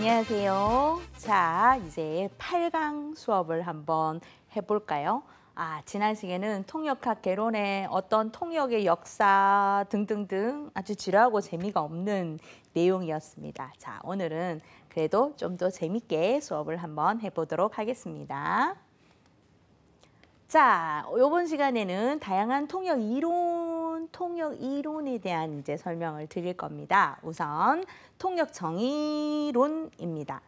안녕하세요. 자, 이제 8강 수업을 한번 해볼까요? 아, 지난 시간에는 통역학 개론의 어떤 통역의 역사 등등등 아주 지루하고 재미가 없는 내용이었습니다. 자, 오늘은 그래도 좀 더 재밌게 수업을 한번 해보도록 하겠습니다. 자, 이번 시간에는 다양한 통역 이론, 통역 이론에 대한 이제 설명을 드릴 겁니다. 우선 통역 정의론입니다.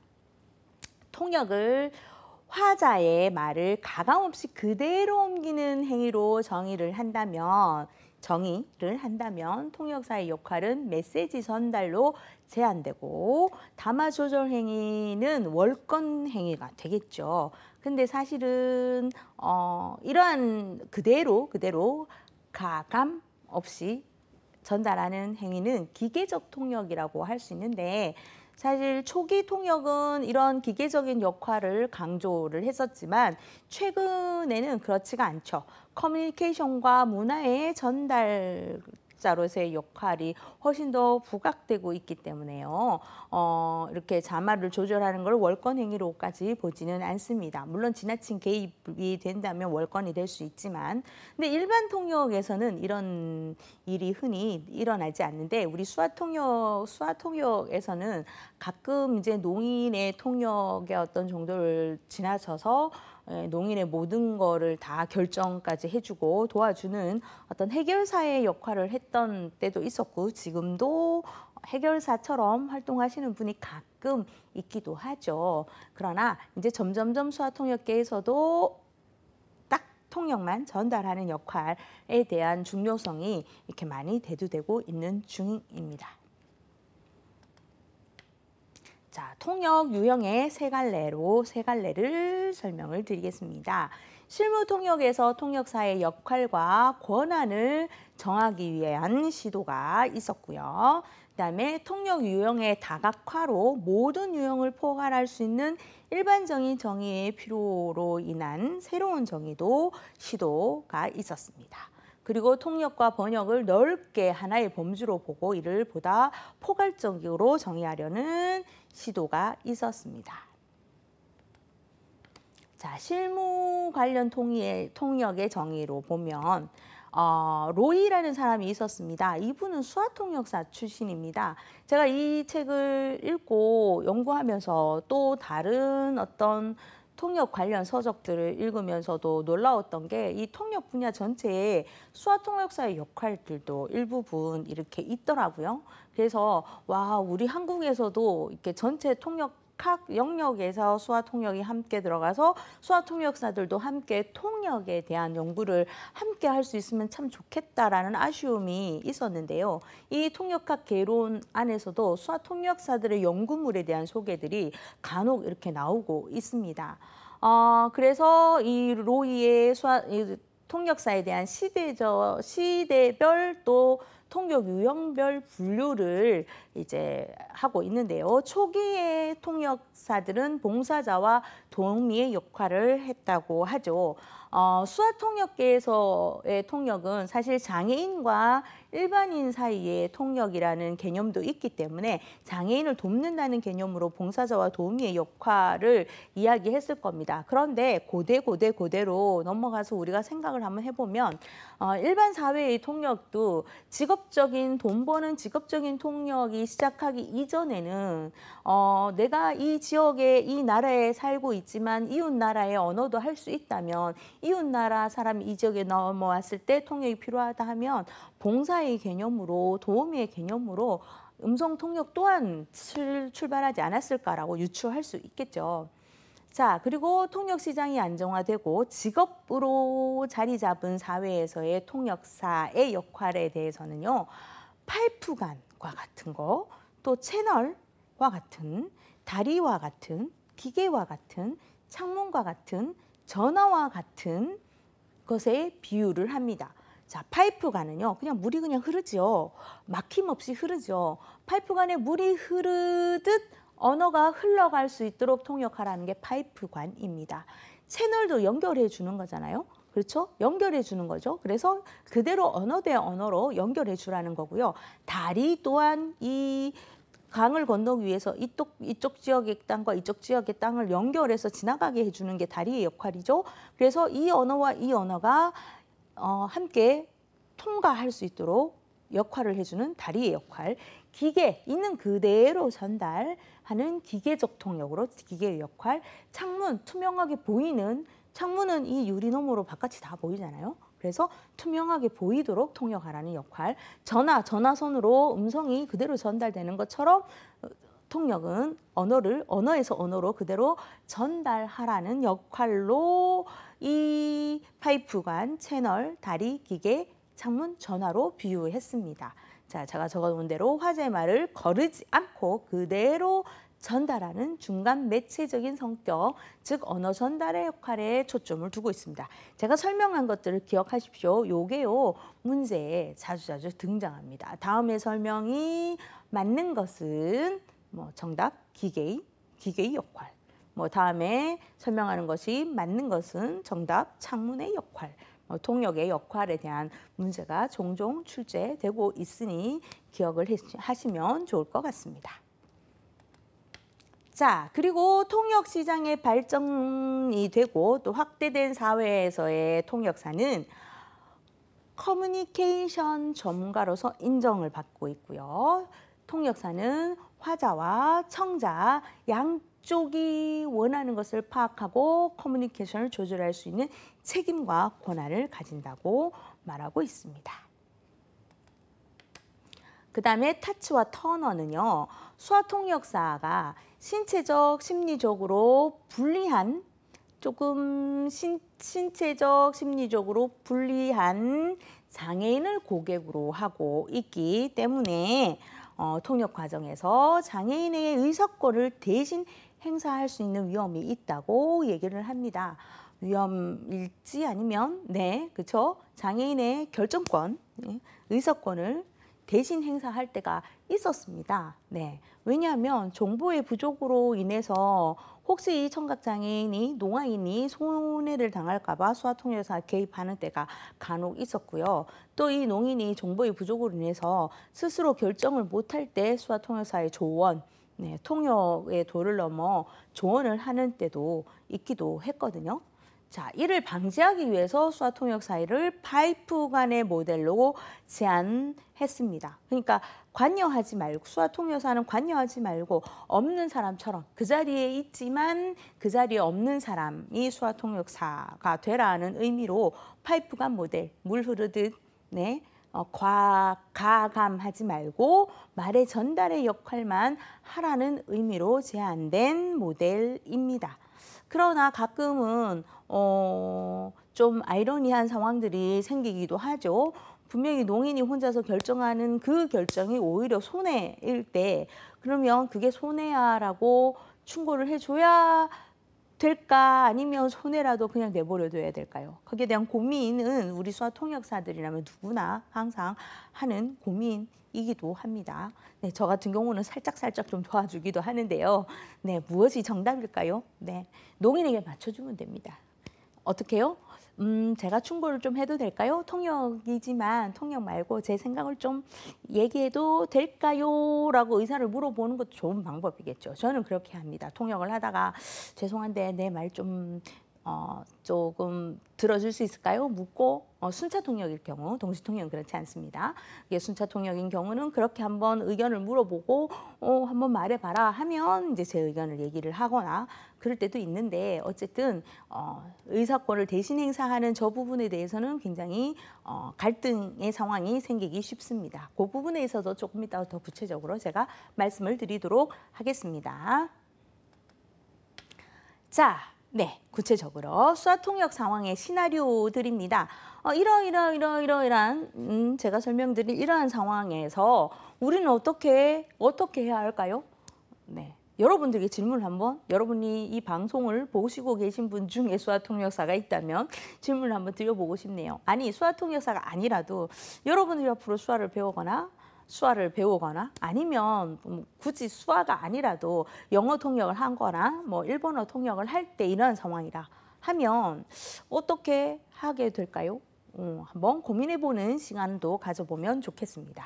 통역을 화자의 말을 가감없이 그대로 옮기는 행위로 정의를 한다면 정의를 한다면 통역사의 역할은 메시지 전달로 제한되고 담화 조절 행위는 월권 행위가 되겠죠. 근데 사실은 어, 이러한 그대로 그대로 가감 없이 전달하는 행위는 기계적 통역이라고 할 수 있는데 사실 초기 통역은 이런 기계적인 역할을 강조를 했었지만 최근에는 그렇지가 않죠. 커뮤니케이션과 문화의 전달 번자로서의 역할이 훨씬 더 부각되고 있기 때문에요. 어, 이렇게 자마를 조절하는 걸 월권 행위로까지 보지는 않습니다. 물론 지나친 개입이 된다면 월권이 될 수 있지만 근데 일반 통역에서는 이런 일이 흔히 일어나지 않는데 우리 수화 통역 수화 통역에서는 가끔 이제 농인의 통역의 어떤 정도를 지나쳐서 예, 농인의 모든 거를 다 결정까지 해주고 도와주는 어떤 해결사의 역할을 했던 때도 있었고 지금도 해결사처럼 활동하시는 분이 가끔 있기도 하죠. 그러나 이제 점점점 수화통역계에서도 딱 통역만 전달하는 역할에 대한 중요성이 이렇게 많이 대두되고 있는 중입니다. 자, 통역 유형의 세 갈래로 세 갈래를 설명을 드리겠습니다. 실무 통역에서 통역사의 역할과 권한을 정하기 위한 시도가 있었고요. 그다음에 통역 유형의 다각화로 모든 유형을 포괄할 수 있는 일반적인 정의의 필요로 인한 새로운 정의도 시도가 있었습니다. 그리고 통역과 번역을 넓게 하나의 범주로 보고 이를 보다 포괄적으로 정의하려는 시도가 있었습니다. 자, 실무 관련 통의, 통역의 정의로 보면 어, 로이라는 사람이 있었습니다. 이분은 수화통역사 출신입니다. 제가 이 책을 읽고 연구하면서 또 다른 어떤 통역 관련 서적들을 읽으면서도 놀라웠던 게 이 통역 분야 전체에 수화 통역사의 역할들도 일부분 이렇게 있더라고요. 그래서 와 우리 한국에서도 이렇게 전체 통역 각 영역에서 수화 통역이 함께 들어가서 수화 통역사들도 함께 통역에 대한 연구를 함께 할 수 있으면 참 좋겠다라는 아쉬움이 있었는데요. 이 통역학 개론 안에서도 수화 통역사들의 연구물에 대한 소개들이 간혹 이렇게 나오고 있습니다. 어, 그래서 이 로이의 수화 통역사에 대한 시대저 시대별 또 통역 유형별 분류를 이제 하고 있는데요. 초기에 통역사들은 봉사자와 동미의 역할을 했다고 하죠. 어, 수화 통역계에서의 통역은 사실 장애인과 일반인 사이의 통역이라는 개념도 있기 때문에 장애인을 돕는다는 개념으로 봉사자와 도우미의 역할을 이야기했을 겁니다. 그런데 고대 고대 고대로 넘어가서 우리가 생각을 한번 해보면 어, 일반 사회의 통역도 직업적인 돈 버는 직업적인 통역이 시작하기 이전에는 어, 내가 이 지역에 이 나라에 살고 있지만 이웃 나라의 언어도 할 수 있다면 이웃 나라 사람 이지역에 넘어왔을 때 통역이 필요하다 하면 봉사의 개념으로 도우미의 개념으로 음성 통역 또한 출발하지 않았을까라고 유추할 수 있겠죠. 자, 그리고 통역 시장이 안정화되고 직업으로 자리 잡은 사회에서의 통역사의 역할에 대해서는요. 파이프관과 같은 거, 또 채널과 같은, 다리와 같은, 기계와 같은, 창문과 같은 전화와 같은 것에 비유를 합니다. 자, 파이프관은요, 그냥 물이 그냥 흐르죠. 막힘없이 흐르죠. 파이프관에 물이 흐르듯 언어가 흘러갈 수 있도록 통역하라는 게 파이프관입니다. 채널도 연결해 주는 거잖아요. 그렇죠? 연결해 주는 거죠. 그래서 그대로 언어 대 언어로 연결해 주라는 거고요. 다리 또한 이 강을 건너기 위해서 이쪽, 이쪽 지역의 땅과 이쪽 지역의 땅을 연결해서 지나가게 해주는 게 다리의 역할이죠. 그래서 이 언어와 이 언어가 어, 함께 통과할 수 있도록 역할을 해주는 다리의 역할, 기계 있는 그대로 전달하는 기계적 통역으로 기계의 역할, 창문 투명하게 보이는 창문은 이유리놈으로 바깥이 다 보이잖아요. 그래서 투명하게 보이도록 통역하라는 역할. 전화, 전화선으로 음성이 그대로 전달되는 것처럼 어, 통역은 언어를 언어에서 언어로 그대로 전달하라는 역할로 이 파이프관, 채널, 다리, 기계, 창문, 전화로 비유했습니다. 자, 제가 적어놓은 대로 화제 말을 거르지 않고 그대로 전달하는 중간 매체적인 성격, 즉 언어 전달의 역할에 초점을 두고 있습니다. 제가 설명한 것들을 기억하십시오. 요게요 문제에 자주자주 등장합니다. 다음에 설명이 맞는 것은 뭐 정답 기계의 기계의 역할. 뭐 다음에 설명하는 것이 맞는 것은 정답 창문의 역할. 통역의 뭐 역할에 대한 문제가 종종 출제되고 있으니 기억을 하시면 좋을 것 같습니다. 자, 그리고 통역 시장의 발전이 되고 또 확대된 사회에서의 통역사는 커뮤니케이션 전문가로서 인정을 받고 있고요. 통역사는 화자와 청자 양쪽이 원하는 것을 파악하고 커뮤니케이션을 조절할 수 있는 책임과 권한을 가진다고 말하고 있습니다. 그 다음에 타츠와 터너는요. 수화통역사가 신체적, 심리적으로 불리한 조금 신, 신체적, 심리적으로 불리한 장애인을 고객으로 하고 있기 때문에 어, 통역 과정에서 장애인의 의사권을 대신 행사할 수 있는 위험이 있다고 얘기를 합니다. 위험일지 아니면 네, 그렇죠. 장애인의 결정권, 네, 의사권을 대신 행사할 때가 있었습니다. 네. 왜냐하면 정보의 부족으로 인해서 혹시 청각장애인이 농아인이 손해를 당할까봐 수화통역사 개입하는 때가 간혹 있었고요. 또 이 농인이 정보의 부족으로 인해서 스스로 결정을 못할 때 수화통역사의 조언, 네, 통역의 도를 넘어 조언을 하는 때도 있기도 했거든요. 자, 이를 방지하기 위해서 수화 통역 사이를 파이프간의 모델로 제안했습니다. 그러니까 관여하지 말고 수화 통역사는 관여하지 말고 없는 사람처럼 그 자리에 있지만 그 자리에 없는 사람이 수화 통역사가 되라는 의미로 파이프간 모델 물 흐르듯 네. 어, 과, 가감하지 말고 말의 전달의 역할만 하라는 의미로 제안된 모델입니다. 그러나 가끔은 어, 좀 아이러니한 상황들이 생기기도 하죠. 분명히 농인이 혼자서 결정하는 그 결정이 오히려 손해일 때 그러면 그게 손해야라고 충고를 해줘야 될까 아니면 손해라도 그냥 내버려둬야 될까요? 거기에 대한 고민은 우리 수화 통역사들이라면 누구나 항상 하는 고민이기도 합니다. 네, 저 같은 경우는 살짝 살짝 좀 도와주기도 하는데요. 네, 무엇이 정답일까요? 네, 농인에게 맞춰주면 됩니다. 어떻게요? 음, 제가 충고를 좀 해도 될까요? 통역이지만 통역 말고 제 생각을 좀 얘기해도 될까요? 라고 의사를 물어보는 것도 좋은 방법이겠죠. 저는 그렇게 합니다. 통역을 하다가 죄송한데 내말좀 어, 조금 들어줄 수 있을까요? 묻고 어, 순차 통역일 경우, 동시 통역은 그렇지 않습니다. 이게 순차 통역인 경우는 그렇게 한번 의견을 물어보고 어, 한번 말해봐라 하면 이제 제 의견을 얘기를 하거나 그럴 때도 있는데 어쨌든 어, 의사권을 대신 행사하는 저 부분에 대해서는 굉장히 어, 갈등의 상황이 생기기 쉽습니다. 그 부분에 있어서 조금 이따 더 구체적으로 제가 말씀을 드리도록 하겠습니다. 자, 네, 구체적으로 수화 통역 상황의 시나리오드립니다 어, 이러 이러 이러 이러이란 음, 제가 설명드린 이러한 상황에서 우리는 어떻게 어떻게 해야 할까요? 네. 여러분들에게 질문을 한번 여러분이 이 방송을 보시고 계신 분 중에 수화통역사가 있다면 질문을 한번 드려보고 싶네요. 아니 수화통역사가 아니라도 여러분들이 앞으로 수화를 배우거나 수화를 배우거나 아니면 음, 굳이 수화가 아니라도 영어 통역을 한 거나 뭐 일본어 통역을 할 때 이런 상황이라 하면 어떻게 하게 될까요? 음, 한번 고민해보는 시간도 가져보면 좋겠습니다.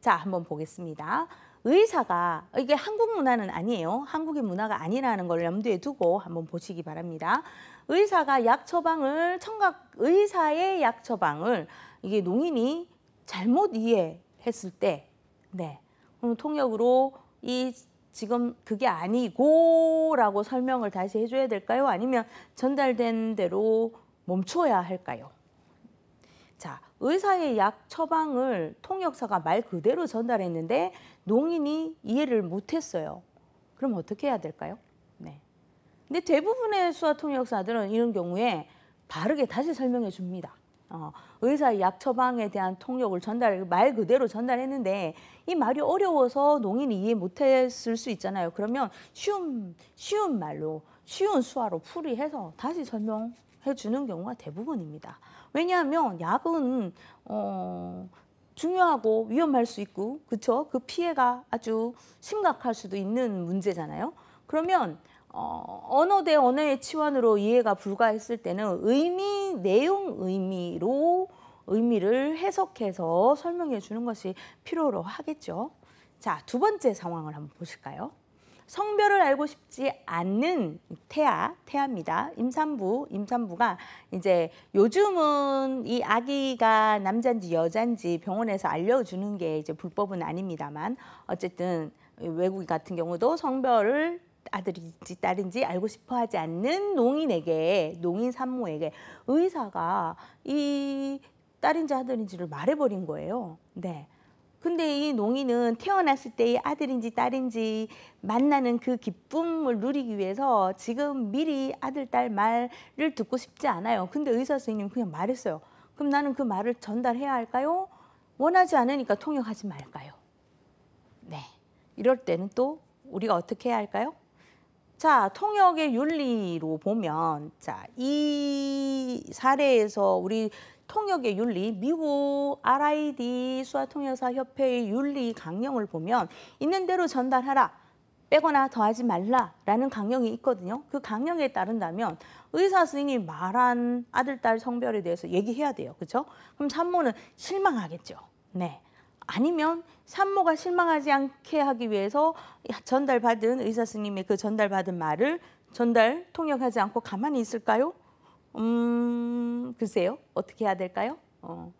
자, 한번 보겠습니다. 의사가 이게 한국 문화는 아니에요. 한국의 문화가 아니라는 걸 염두에 두고 한번 보시기 바랍니다. 의사가 약 처방을 청각 의사의 약 처방을 이게 농인이 잘못 이해 했을 때, 네. 그럼 통역으로 이 지금 그게 아니고라고 설명을 다시 해줘야 될까요? 아니면 전달된 대로 멈춰야 할까요? 자, 의사의 약 처방을 통역사가 말 그대로 전달했는데 농인이 이해를 못했어요. 그럼 어떻게 해야 될까요? 네. 근데 대부분의 수화 통역사들은 이런 경우에 바르게 다시 설명해 줍니다. 어, 의사의 약 처방에 대한 통역을 전달, 말 그대로 전달했는데 이 말이 어려워서 농인이 이해 못했을 수 있잖아요. 그러면 쉬운, 쉬운 말로, 쉬운 수화로 풀이해서 다시 설명해 주는 경우가 대부분입니다. 왜냐하면 약은, 어, 중요하고 위험할 수 있고, 그쵸? 그 피해가 아주 심각할 수도 있는 문제잖아요. 그러면 어, 언어 대 언어의 치환으로 이해가 불가했을 때는 의미, 내용 의미로 의미를 해석해서 설명해 주는 것이 필요로 하겠죠. 자, 두 번째 상황을 한번 보실까요? 성별을 알고 싶지 않는 태아, 태아입니다. 임산부, 임산부가 이제 요즘은 이 아기가 남잔지 여잔지 병원에서 알려주는 게 이제 불법은 아닙니다만 어쨌든 외국 같은 경우도 성별을 아들인지 딸인지 알고 싶어 하지 않는 농인에게, 농인 산모에게 의사가 이 딸인지 아들인지를 말해버린 거예요. 네. 근데 이 농인은 태어났을 때의 아들인지 딸인지 만나는 그 기쁨을 누리기 위해서 지금 미리 아들, 딸 말을 듣고 싶지 않아요. 근데 의사 선생님 그냥 말했어요. 그럼 나는 그 말을 전달해야 할까요? 원하지 않으니까 통역하지 말까요? 네. 이럴 때는 또 우리가 어떻게 해야 할까요? 자, 통역의 윤리로 보면 자, 이 사례에서 우리 통역의 윤리, 미국 RID 수화통역사 협회의 윤리 강령을 보면 있는 대로 전달하라. 빼거나 더하지 말라라는 강령이 있거든요. 그 강령에 따른다면 의사 선생님이 말한 아들, 딸 성별에 대해서 얘기해야 돼요. 그렇죠? 그럼 산모는 실망하겠죠. 네. 아니면 산모가 실망하지 않게 하기 위해서 전달받은 의사 스님의 그 전달받은 말을 전달 통역하지 않고 가만히 있을까요? 음, 글쎄요. 어떻게 해야 될까요? 어.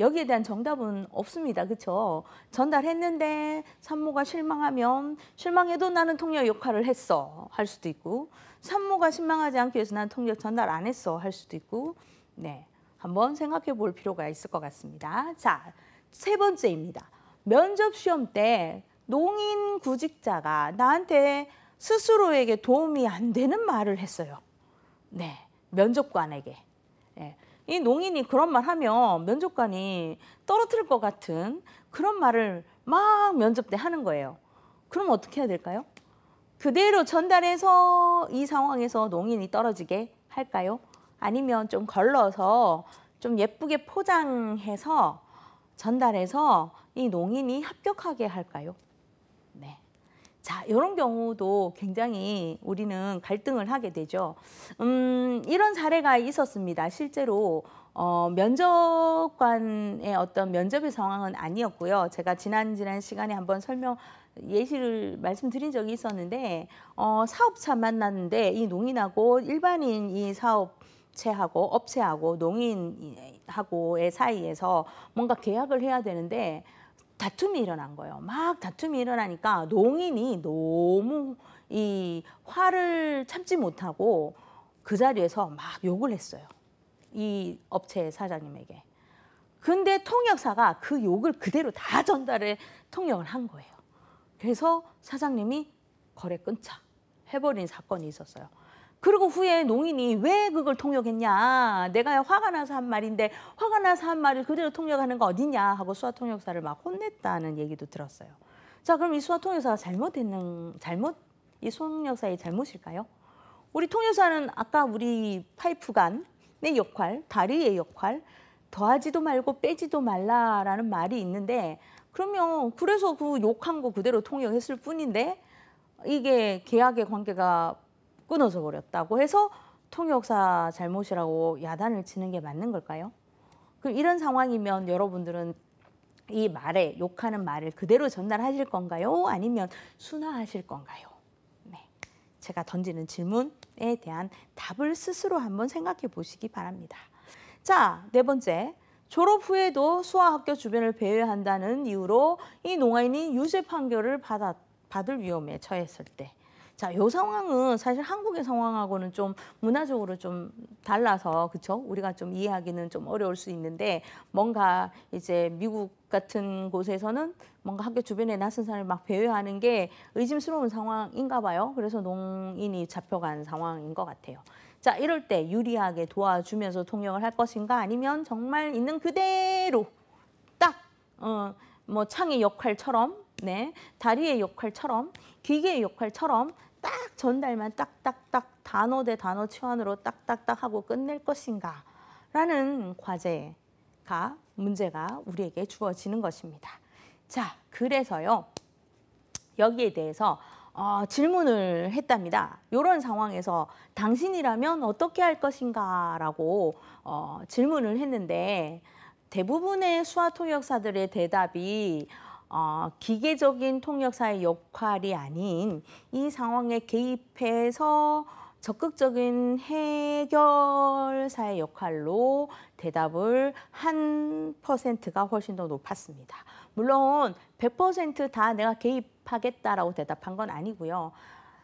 여기에 대한 정답은 없습니다. 그렇죠? 전달했는데 산모가 실망하면 실망해도 나는 통역 역할을 했어 할 수도 있고 산모가 실망하지 않기 위해서 나는 통역 전달 안 했어 할 수도 있고 네 한번 생각해 볼 필요가 있을 것 같습니다. 자. 세 번째입니다. 면접 시험 때 농인 구직자가 나한테 스스로에게 도움이 안 되는 말을 했어요. 네, 면접관에게. 네. 이 농인이 그런 말 하면 면접관이 떨어뜨릴 것 같은 그런 말을 막 면접 때 하는 거예요. 그럼 어떻게 해야 될까요? 그대로 전달해서 이 상황에서 농인이 떨어지게 할까요? 아니면 좀 걸러서 좀 예쁘게 포장해서 전달해서 이 농인이 합격하게 할까요? 네. 자, 이런 경우도 굉장히 우리는 갈등을 하게 되죠. 음, 이런 사례가 있었습니다. 실제로 어, 면접관의 어떤 면접의 상황은 아니었고요. 제가 지난 지난 시간에 한번 설명 예시를 말씀드린 적이 있었는데 어, 사업차 만났는데 이 농인하고 일반인 이 사업 체하고 업체하고 농인 하고의 사이에서 뭔가 계약을 해야 되는데 다툼이 일어난 거예요. 막 다툼이 일어나니까 농인이 너무 이 화를 참지 못하고 그 자리에서 막 욕을 했어요. 이 업체 사장님에게. 근데 통역사가 그 욕을 그대로 다 전달해 통역을 한 거예요. 그래서 사장님이 거래 끊자 해버린 사건이 있었어요. 그리고 후에 농인이 왜 그걸 통역했냐. 내가 화가 나서 한 말인데 화가 나서 한 말을 그대로 통역하는 거 어딨냐 하고 수화 통역사를 막 혼냈다는 얘기도 들었어요. 자, 그럼 이 수화 통역사가 잘못했는 잘못 이수화통역사의 잘못일까요? 우리 통역사는 아까 우리 파이프간의 역할, 다리의 역할, 더하지도 말고 빼지도 말라라는 말이 있는데 그러면 그래서 그 욕한 거 그대로 통역했을 뿐인데 이게 계약의 관계가 끊어져 버렸다고 해서 통역사 잘못이라고 야단을 치는 게 맞는 걸까요? 그럼 이런 상황이면 여러분들은 이 말에 욕하는 말을 그대로 전달하실 건가요? 아니면 순화하실 건가요? 네. 제가 던지는 질문에 대한 답을 스스로 한번 생각해 보시기 바랍니다. 자, 네 번째. 졸업 후에도 수학학교 주변을 배회한다는 이유로 이 농아인이 유죄 판결을 받았, 받을 위험에 처했을 때 자, 요 상황은 사실 한국의 상황하고는 좀 문화적으로 좀 달라서 그렇죠? 우리가 좀 이해하기는 좀 어려울 수 있는데 뭔가 이제 미국 같은 곳에서는 뭔가 학교 주변에 낯선 사람을 막 배회하는 게 의심스러운 상황인가 봐요. 그래서 농인이 잡혀간 상황인 것 같아요. 자, 이럴 때 유리하게 도와주면서 통역을 할 것인가 아니면 정말 있는 그대로 딱, 어, 뭐 창의 역할처럼, 네, 다리의 역할처럼, 기계의 역할처럼 딱 전달만 딱딱딱 단어 대 단어 치환으로 딱딱딱 하고 끝낼 것인가 라는 과제가 문제가 우리에게 주어지는 것입니다. 자, 그래서요. 여기에 대해서 어, 질문을 했답니다. 이런 상황에서 당신이라면 어떻게 할 것인가 라고 어, 질문을 했는데 대부분의 수화통역사들의 대답이 어, 기계적인 통역사의 역할이 아닌 이 상황에 개입해서 적극적인 해결사의 역할로 대답을 한 퍼센트가 훨씬 더 높았습니다. 물론 100%다 내가 개입하겠다라고 대답한 건 아니고요.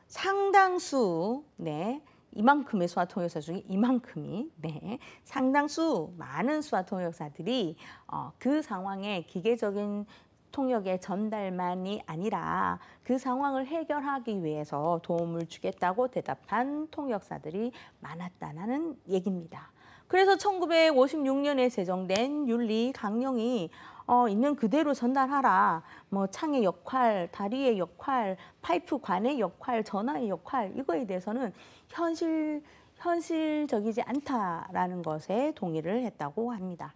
상당수 네 이만큼의 수화 통역사 중에 이만큼이 네 상당수 많은 수화 통역사들이 어, 그 상황에 기계적인 통역의 전달만이 아니라 그 상황을 해결하기 위해서 도움을 주겠다고 대답한 통역사들이 많았다는 얘기입니다. 그래서 1956년에 제정된 윤리 강령이 어, 있는 그대로 전달하라. 뭐 창의 역할, 다리의 역할, 파이프 관의 역할, 전화의 역할 이거에 대해서는 현실 현실적이지 않다라는 것에 동의를 했다고 합니다.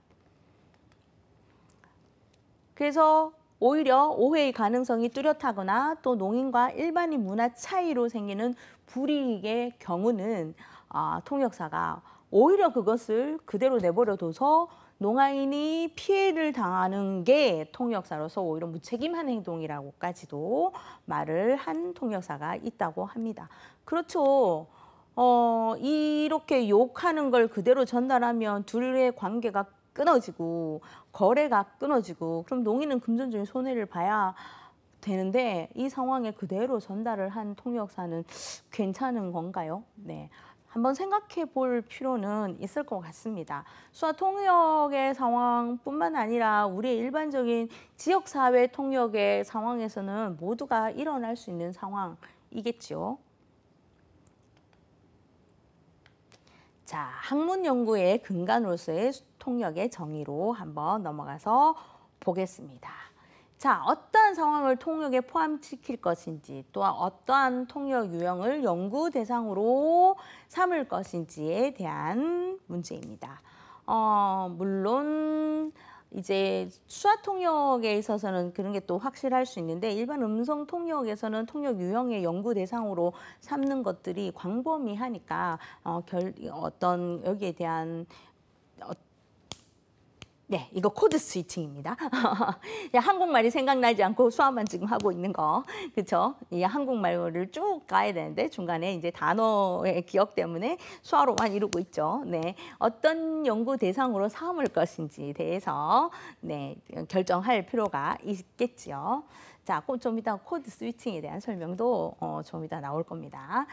그래서 오히려 오해의 가능성이 뚜렷하거나 또 농인과 일반인 문화 차이로 생기는 불이익의 경우는 아, 통역사가 오히려 그것을 그대로 내버려둬서 농아인이 피해를 당하는 게 통역사로서 오히려 무책임한 행동이라고까지도 말을 한 통역사가 있다고 합니다. 그렇죠. 어, 이렇게 욕하는 걸 그대로 전달하면 둘의 관계가 끊어지고 거래가 끊어지고 그럼 농인은 금전적인 손해를 봐야 되는데 이 상황에 그대로 전달을 한 통역사는 괜찮은 건가요? 네. 한번 생각해 볼 필요는 있을 것 같습니다. 수화 통역의 상황뿐만 아니라 우리의 일반적인 지역사회 통역의 상황에서는 모두가 일어날 수 있는 상황이겠지요. 자, 학문 연구의 근간으로서의 통역의 정의로 한번 넘어가서 보겠습니다. 자, 어떠한 상황을 통역에 포함시킬 것인지 또한 어떠한 통역 유형을 연구 대상으로 삼을 것인지에 대한 문제입니다. 어, 물론 이제 수화 통역에 있어서는 그런 게 또 확실할 수 있는데 일반 음성 통역에서는 통역 유형의 연구 대상으로 삼는 것들이 광범위하니까 어, 결, 어떤 여기에 대한 네, 이거 코드 스위칭입니다. 한국말이 생각나지 않고 수화만 지금 하고 있는 거. 그렇죠? 이 한국말을 쭉 가야 되는데 중간에 이제 단어의 기억 때문에 수화로만 이루고 있죠. 네. 어떤 연구 대상으로 삼을 것인지 대해서 네, 결정할 필요가 있겠지요. 자, 그럼 좀 이따 코드 스위칭에 대한 설명도 어, 좀 이따 나올 겁니다.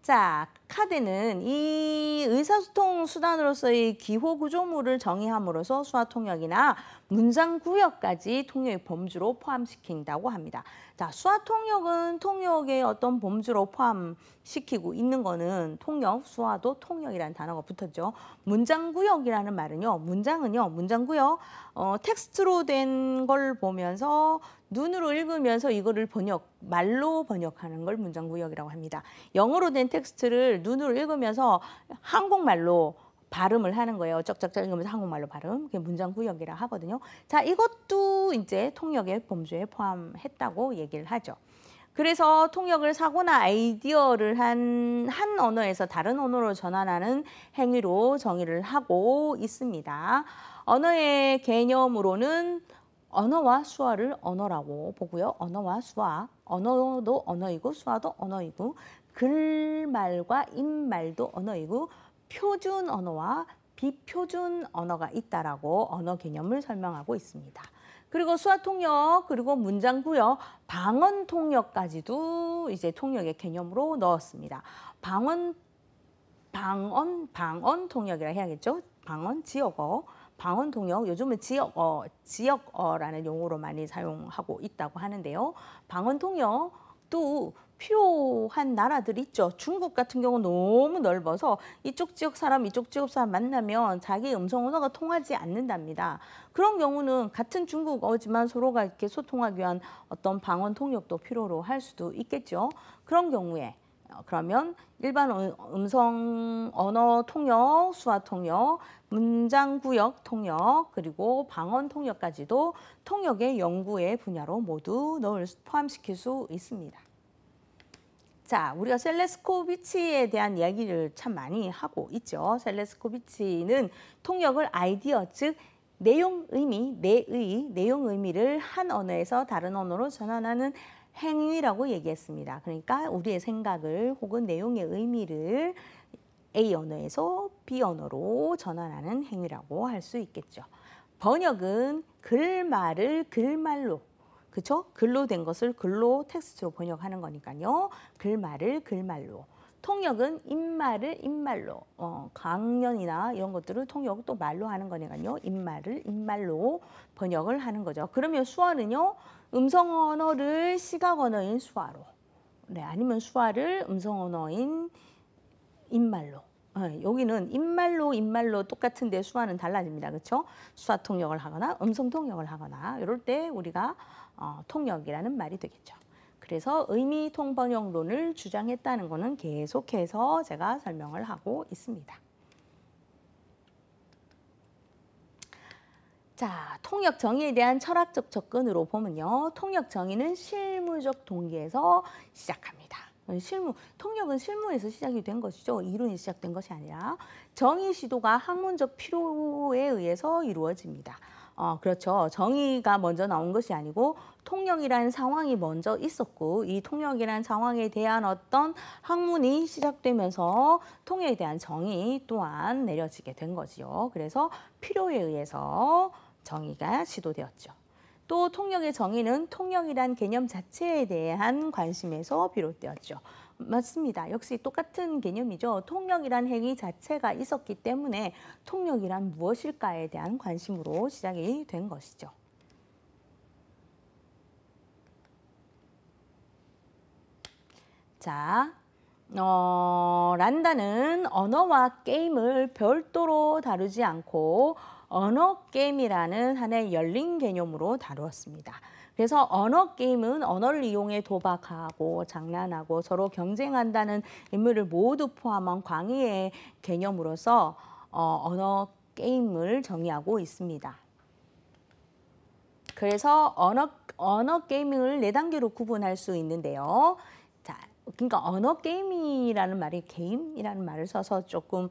자, 카드는이 의사소통 수단으로서의 기호 구조물을 정의함으로써 수화 통역이나 문장 구역까지 통역의 범주로 포함시킨다고 합니다. 자, 수화 통역은 통역의 어떤 범주로 포함시키고 있는 거는 통역, 수화도 통역이라는 단어가 붙었죠. 문장 구역이라는 말은요. 문장은요. 문장 구역 어, 텍스트로 된 걸 보면서 눈으로 읽으면서 이거를 번역, 말로 번역하는 걸 문장 구역이라고 합니다. 영어로 된 텍스트를 눈으로 읽으면서 한국말로 발음을 하는 거예요. 쩍쩍쩍 읽으면서 한국말로 발음. 그게 문장 구역이라 하거든요. 자, 이것도 이제 통역의 범주에 포함했다고 얘기를 하죠. 그래서 통역을 사고나 아이디어를 한, 한 언어에서 다른 언어로 전환하는 행위로 정의를 하고 있습니다. 언어의 개념으로는 언어와 수화를 언어라고 보고요. 언어와 수화, 언어도 언어이고 수화도 언어이고 글말과 입말도 언어이고 표준 언어와 비표준 언어가 있다라고 언어 개념을 설명하고 있습니다. 그리고 수화 통역 그리고 문장 구역 방언 통역까지도 이제 통역의 개념으로 넣었습니다. 방언 방언 방언 통역이라 해야겠죠? 방언 지역어 방언 통역 요즘은 지역어 지역어라는 용어로 많이 사용하고 있다고 하는데요. 방언 통역 도 필요한 나라들 있죠. 중국 같은 경우 너무 넓어서 이쪽 지역 사람, 이쪽 지역 사람 만나면 자기 음성 언어가 통하지 않는답니다. 그런 경우는 같은 중국어지만 서로가 이렇게 소통하기 위한 어떤 방언 통역도 필요로 할 수도 있겠죠. 그런 경우에 어, 그러면 일반 음, 음성 언어 통역, 수화 통역, 문장 구역 통역, 그리고 방언 통역까지도 통역의 연구의 분야로 모두 넣을 포함시킬 수 있습니다. 자, 우리가 셀레스코비치에 대한 이야기를 참 많이 하고 있죠. 셀레스코비치는 통역을 아이디어, 즉 내용 의미, 내의, 내용 의미를 한 언어에서 다른 언어로 전환하는 행위라고 얘기했습니다. 그러니까 우리의 생각을 혹은 내용의 의미를 A 언어에서 B 언어로 전환하는 행위라고 할 수 있겠죠. 번역은 글말을 글말로 그죠? 글로 된 것을 글로 텍스트로 번역하는 거니까요. 글말을 글말로. 통역은 입말을 입말로, 어, 강연이나 이런 것들을 통역 을또 말로 하는 거니까요. 입말을 입말로 번역을 하는 거죠. 그러면 수화는요, 음성 언어를 시각 언어인 수화로, 네, 아니면 수화를 음성 언어인 입말로. 네, 여기는 입말로 입말로 똑같은데 수화는 달라집니다. 그렇죠? 수화 통역을 하거나 음성 통역을 하거나 이럴 때 우리가 어, 통역이라는 말이 되겠죠. 그래서 의미 통번역론을 주장했다는 것은 계속해서 제가 설명을 하고 있습니다. 자, 통역 정의에 대한 철학적 접근으로 보면요. 통역 정의는 실무적 동기에서 시작합니다. 실무, 통역은 실무에서 시작이 된 것이죠. 이론이 시작된 것이 아니라 정의 시도가 학문적 필요에 의해서 이루어집니다. 어, 그렇죠. 정의가 먼저 나온 것이 아니고 통역이라는 상황이 먼저 있었고 이 통역이라는 상황에 대한 어떤 학문이 시작되면서 통역에 대한 정의 또한 내려지게 된 거지요. 그래서 필요에 의해서 정의가 시도되었죠. 또 통역의 정의는 통역이란 개념 자체에 대한 관심에서 비롯되었죠. 맞습니다. 역시 똑같은 개념이죠. 통역이란 행위 자체가 있었기 때문에 통역이란 무엇일까에 대한 관심으로 시작이 된 것이죠. 자, 어, 란다는 언어와 게임을 별도로 다루지 않고 언어 게임이라는 하나의 열린 개념으로 다루었습니다. 그래서 언어 게임은 언어를 이용해 도박하고 장난하고 서로 경쟁한다는 인물을 모두 포함한 광의의 개념으로서 어, 언어 게임을 정의하고 있습니다. 그래서 언어, 언어 게이을 4단계로 구분할 수 있는데요. 그러니까 언어 게임이라는 말이 게임이라는 말을 써서 조금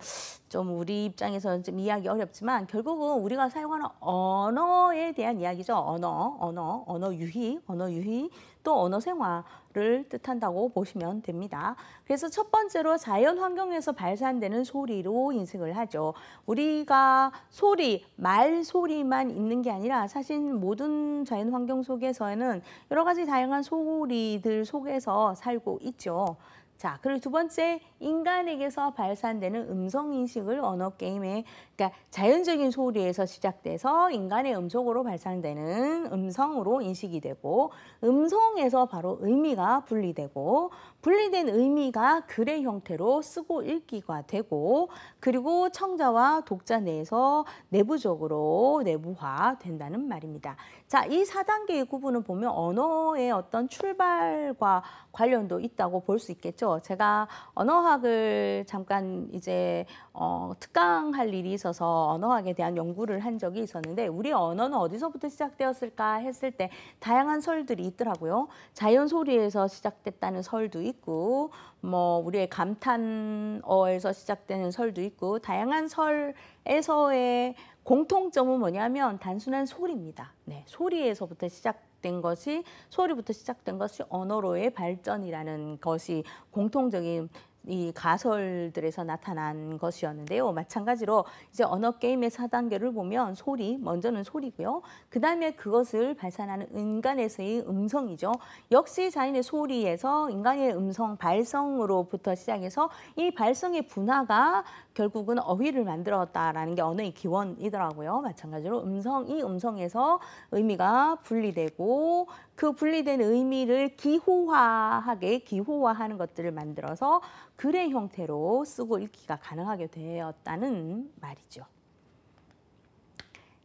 좀 우리 입장에서는 좀 이해하기 어렵지만 결국은 우리가 사용하는 언어에 대한 이야기죠. 언어, 언어, 언어 유희, 언어 유희 또 언어 생활을 뜻한다고 보시면 됩니다. 그래서 첫 번째로 자연 환경에서 발산되는 소리로 인식을 하죠. 우리가 소리, 말 소리만 있는 게 아니라 사실 모든 자연 환경 속에서는 여러 가지 다양한 소리들 속에서 살고 있죠. 자, 그리고 두 번째 인간에게서 발산되는 음성 인식을 언어 게임에 그러니까 자연적인 소리에서 시작돼서 인간의 음성으로 발산되는 음성으로 인식이 되고 음성에서 바로 의미가 분리되고 분리된 의미가 글의 형태로 쓰고 읽기가 되고 그리고 청자와 독자 내에서 내부적으로 내부화 된다는 말입니다. 자, 이 사단계의 구분은 보면 언어의 어떤 출발과 관련도 있다고 볼 수 있겠죠. 제가 언어학을 잠깐 이제 어, 특강할 일이 있어서 언어학에 대한 연구를 한 적이 있었는데 우리 언어는 어디서부터 시작되었을까 했을 때 다양한 설들이 있더라고요. 자연 소리에서 시작됐다는 설도 있고 뭐 우리의 감탄어에서 시작되는 설도 있고 다양한 설에서의 공통점은 뭐냐면 단순한 소리입니다. 네, 소리에서부터 시작된 것이 소리부터 시작된 것이 언어로의 발전이라는 것이 공통적인 이 가설들에서 나타난 것이었는데요. 마찬가지로 이제 언어 게임의 4단계를 보면 소리, 먼저는 소리고요. 그다음에 그것을 발산하는 인간에서의 음성이죠. 역시 자연의 소리에서 인간의 음성, 발성으로부터 시작해서 이 발성의 분화가 결국은 어휘를 만들었다라는 게 언어의 기원이더라고요. 마찬가지로 음성이 음성에서 의미가 분리되고 그 분리된 의미를 기호화하게 기호화하는 것들을 만들어서 글의 형태로 쓰고 읽기가 가능하게 되었다는 말이죠.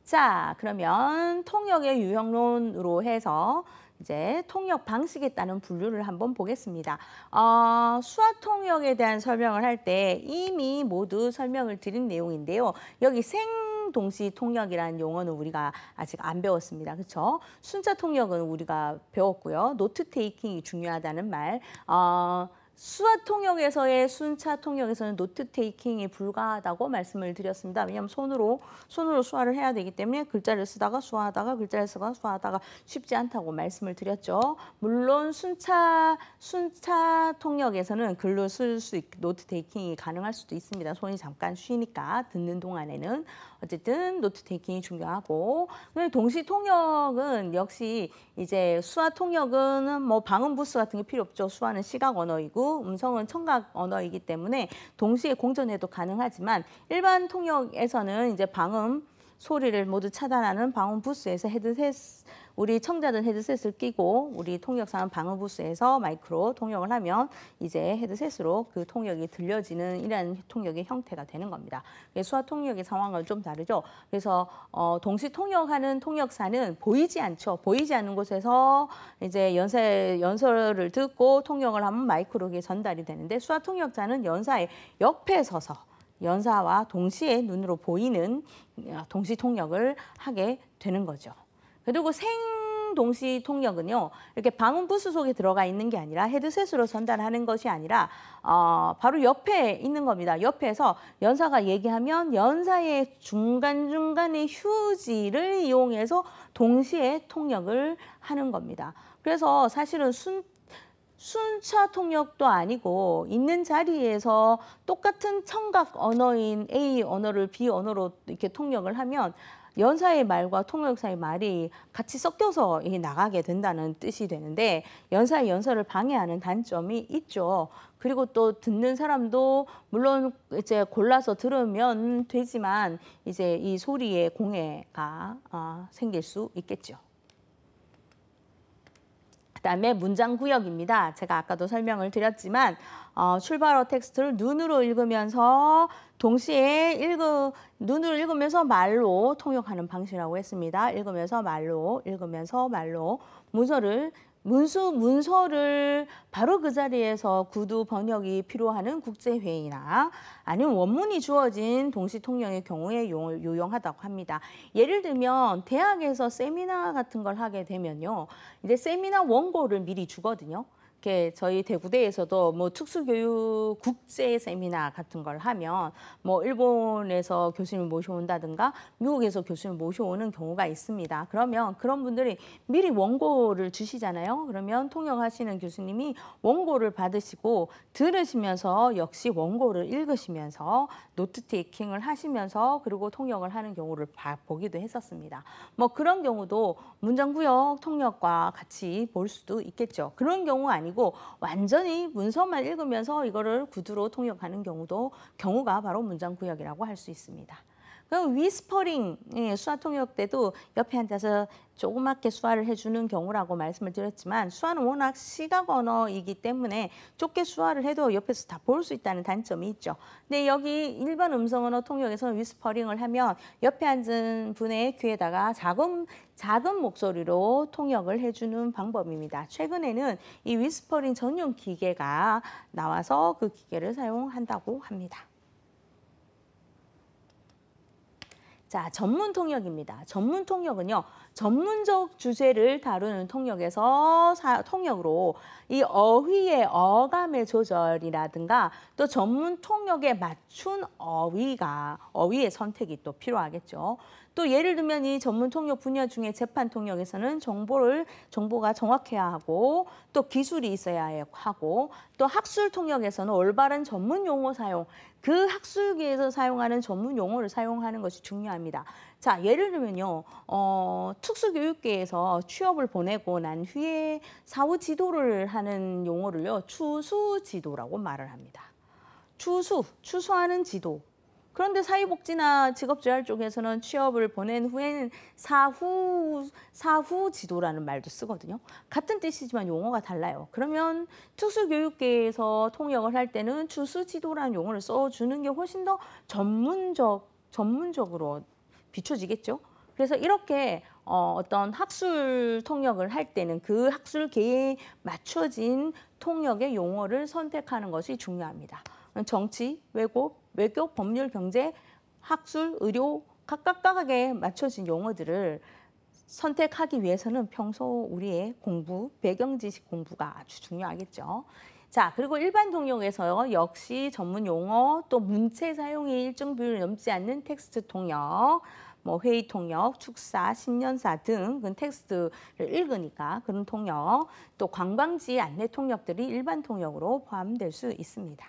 자, 그러면 통역의 유형론으로 해서 이제 통역 방식에 따른 분류를 한번 보겠습니다. 어, 수학 통역에 대한 설명을 할 때 이미 모두 설명을 드린 내용인데요. 여기 생동시 통역이라는 용어는 우리가 아직 안 배웠습니다. 그렇죠? 순차 통역은 우리가 배웠고요. 노트 테이킹이 중요하다는 말. 어, 수화 통역에서의 순차 통역에서는 노트 테이킹이 불가하다고 말씀을 드렸습니다. 왜냐하면 손으로 손으로 수화를 해야 되기 때문에 글자를 쓰다가 수화하다가 글자를 쓰다가 수화하다가 쉽지 않다고 말씀을 드렸죠. 물론 순차 순차 통역에서는 글로 쓸 수 있, 노트 테이킹이 가능할 수도 있습니다. 손이 잠깐 쉬니까 듣는 동안에는 어쨌든 노트 테이킹이 중요하고 동시 통역은 역시 이제 수화 통역은 뭐 방음 부스 같은 게 필요 없죠. 수화는 시각 언어이고 음성은 청각 언어이기 때문에 동시에 공전해도 가능하지만 일반 통역에서는 이제 방음 소리를 모두 차단하는 방음 부스에서 헤드셋 우리 청자들 헤드셋을 끼고 우리 통역사는 방음 부스에서 마이크로 통역을 하면 이제 헤드셋으로 그 통역이 들려지는 이런 통역의 형태가 되는 겁니다. 수화 통역의 상황은 좀 다르죠. 그래서 어, 동시 통역하는 통역사는 보이지 않죠. 보이지 않는 곳에서 이제 연세 연설을 듣고 통역을 하면 마이크로 전달이 되는데 수화 통역자는 연사의 옆에 서서 연사와 동시에 눈으로 보이는 어, 동시 통역을 하게 되는 거죠. 그리고 생 동시 통역은요 이렇게 방음 부스 속에 들어가 있는 게 아니라 헤드셋으로 전달하는 것이 아니라 어, 바로 옆에 있는 겁니다. 옆에서 연사가 얘기하면 연사의 중간 중간의 휴지를 이용해서 동시에 통역을 하는 겁니다. 그래서 사실은 순 순차 통역도 아니고 있는 자리에서 똑같은 청각 언어인 A 언어를 B 언어로 이렇게 통역을 하면 연사의 말과 통역사의 말이 같이 섞여서 나가게 된다는 뜻이 되는데 연사의 연설을 방해하는 단점이 있죠. 그리고 또 듣는 사람도 물론 이제 골라서 들으면 되지만 이제 이 소리에 공해가 아, 생길 수 있겠죠. 그다음에 문장 구역입니다. 제가 아까도 설명을 드렸지만 어, 출발어 텍스트를 눈으로 읽으면서 동시에 읽으, 눈으로 읽으면서 말로 통역하는 방식이라고 했습니다. 읽으면서 말로, 읽으면서 말로 문서를 문수 문서를 바로 그 자리에서 구두 번역이 필요하는 국제회의나 아니면 원문이 주어진 동시 통역의 경우에 용을 요용하다고 합니다. 예를 들면 대학에서 세미나 같은 걸 하게 되면요. 이제 세미나 원고를 미리 주거든요. 이렇게 저희 대구대에서도 뭐 특수교육 국제 세미나 같은 걸 하면 뭐 일본에서 교수님 모셔온다든가 미국에서 교수님 모셔오는 경우가 있습니다. 그러면 그런 분들이 미리 원고를 주시잖아요. 그러면 통역하시는 교수님이 원고를 받으시고 들으시면서 역시 원고를 읽으시면서 노트 테이킹을 하시면서 그리고 통역을 하는 경우를 보기도 했었습니다. 뭐 그런 경우도 문장 구역 통역과 같이 볼 수도 있겠죠. 그런 경우 아니고 말고 완전히 문서만 읽으면서 이거를 구두로 통역하는 경우도 경우가 바로 문장 구역이라고 할 수 있습니다. 그 위스퍼링 예, 수화 통역 때도 옆에 앉아서 조그맣게 수화를 해주는 경우라고 말씀을 드렸지만 수화는 워낙 시각 언어이기 때문에 좁게 수화를 해도 옆에서 다 볼 수 있다는 단점이 있죠. 근데 여기 일반 음성 언어 통역에서는 위스퍼링을 하면 옆에 앉은 분의 귀에다가 작은 작은 목소리로 통역을 해주는 방법입니다. 최근에는 이 위스퍼링 전용 기계가 나와서 그 기계를 사용한다고 합니다. 자, 전문 통역입니다. 전문 통역은요, 전문적 주제를 다루는 통역에서 사, 통역으로 이 어휘의 어감의 조절이라든가 또 전문 통역에 맞춘 어휘가 어휘의 선택이 또 필요하겠죠. 또 예를 들면 이 전문 통역 분야 중에 재판 통역에서는 정보를 정보가 정확해야 하고 또 기술이 있어야 하고 또 학술 통역에서는 올바른 전문 용어 사용 그 학술계에서 사용하는 전문 용어를 사용하는 것이 중요합니다. 자, 예를 들면요. 어, 특수교육계에서 취업을 보내고 난 후에 사후 지도를 하는 용어를요. 추수 지도라고 말을 합니다. 추수, 추수하는 지도. 그런데 사회복지나 직업재활 쪽에서는 취업을 보낸 후에는 사후 사후 지도라는 말도 쓰거든요. 같은 뜻이지만 용어가 달라요. 그러면 특수교육계에서 통역을 할 때는 주수지도라는 용어를 써주는 게 훨씬 더 전문적 전문적으로 비춰지겠죠. 그래서 이렇게 어, 어떤 학술 통역을 할 때는 그 학술계에 맞춰진 통역의 용어를 선택하는 것이 중요합니다. 정치, 외고, 외교, 법률, 경제, 학술, 의료 각각각하게 맞춰진 용어들을 선택하기 위해서는 평소 우리의 공부, 배경 지식 공부가 아주 중요하겠죠. 자, 그리고 일반 통역에서 역시 전문 용어 또 문체 사용이 일정 비율을 넘지 않는 텍스트 통역, 뭐 회의 통역, 축사, 신년사 등그 텍스트를 읽으니까 그런 통역, 또 관광지 안내 통역들이 일반 통역으로 포함될 수 있습니다.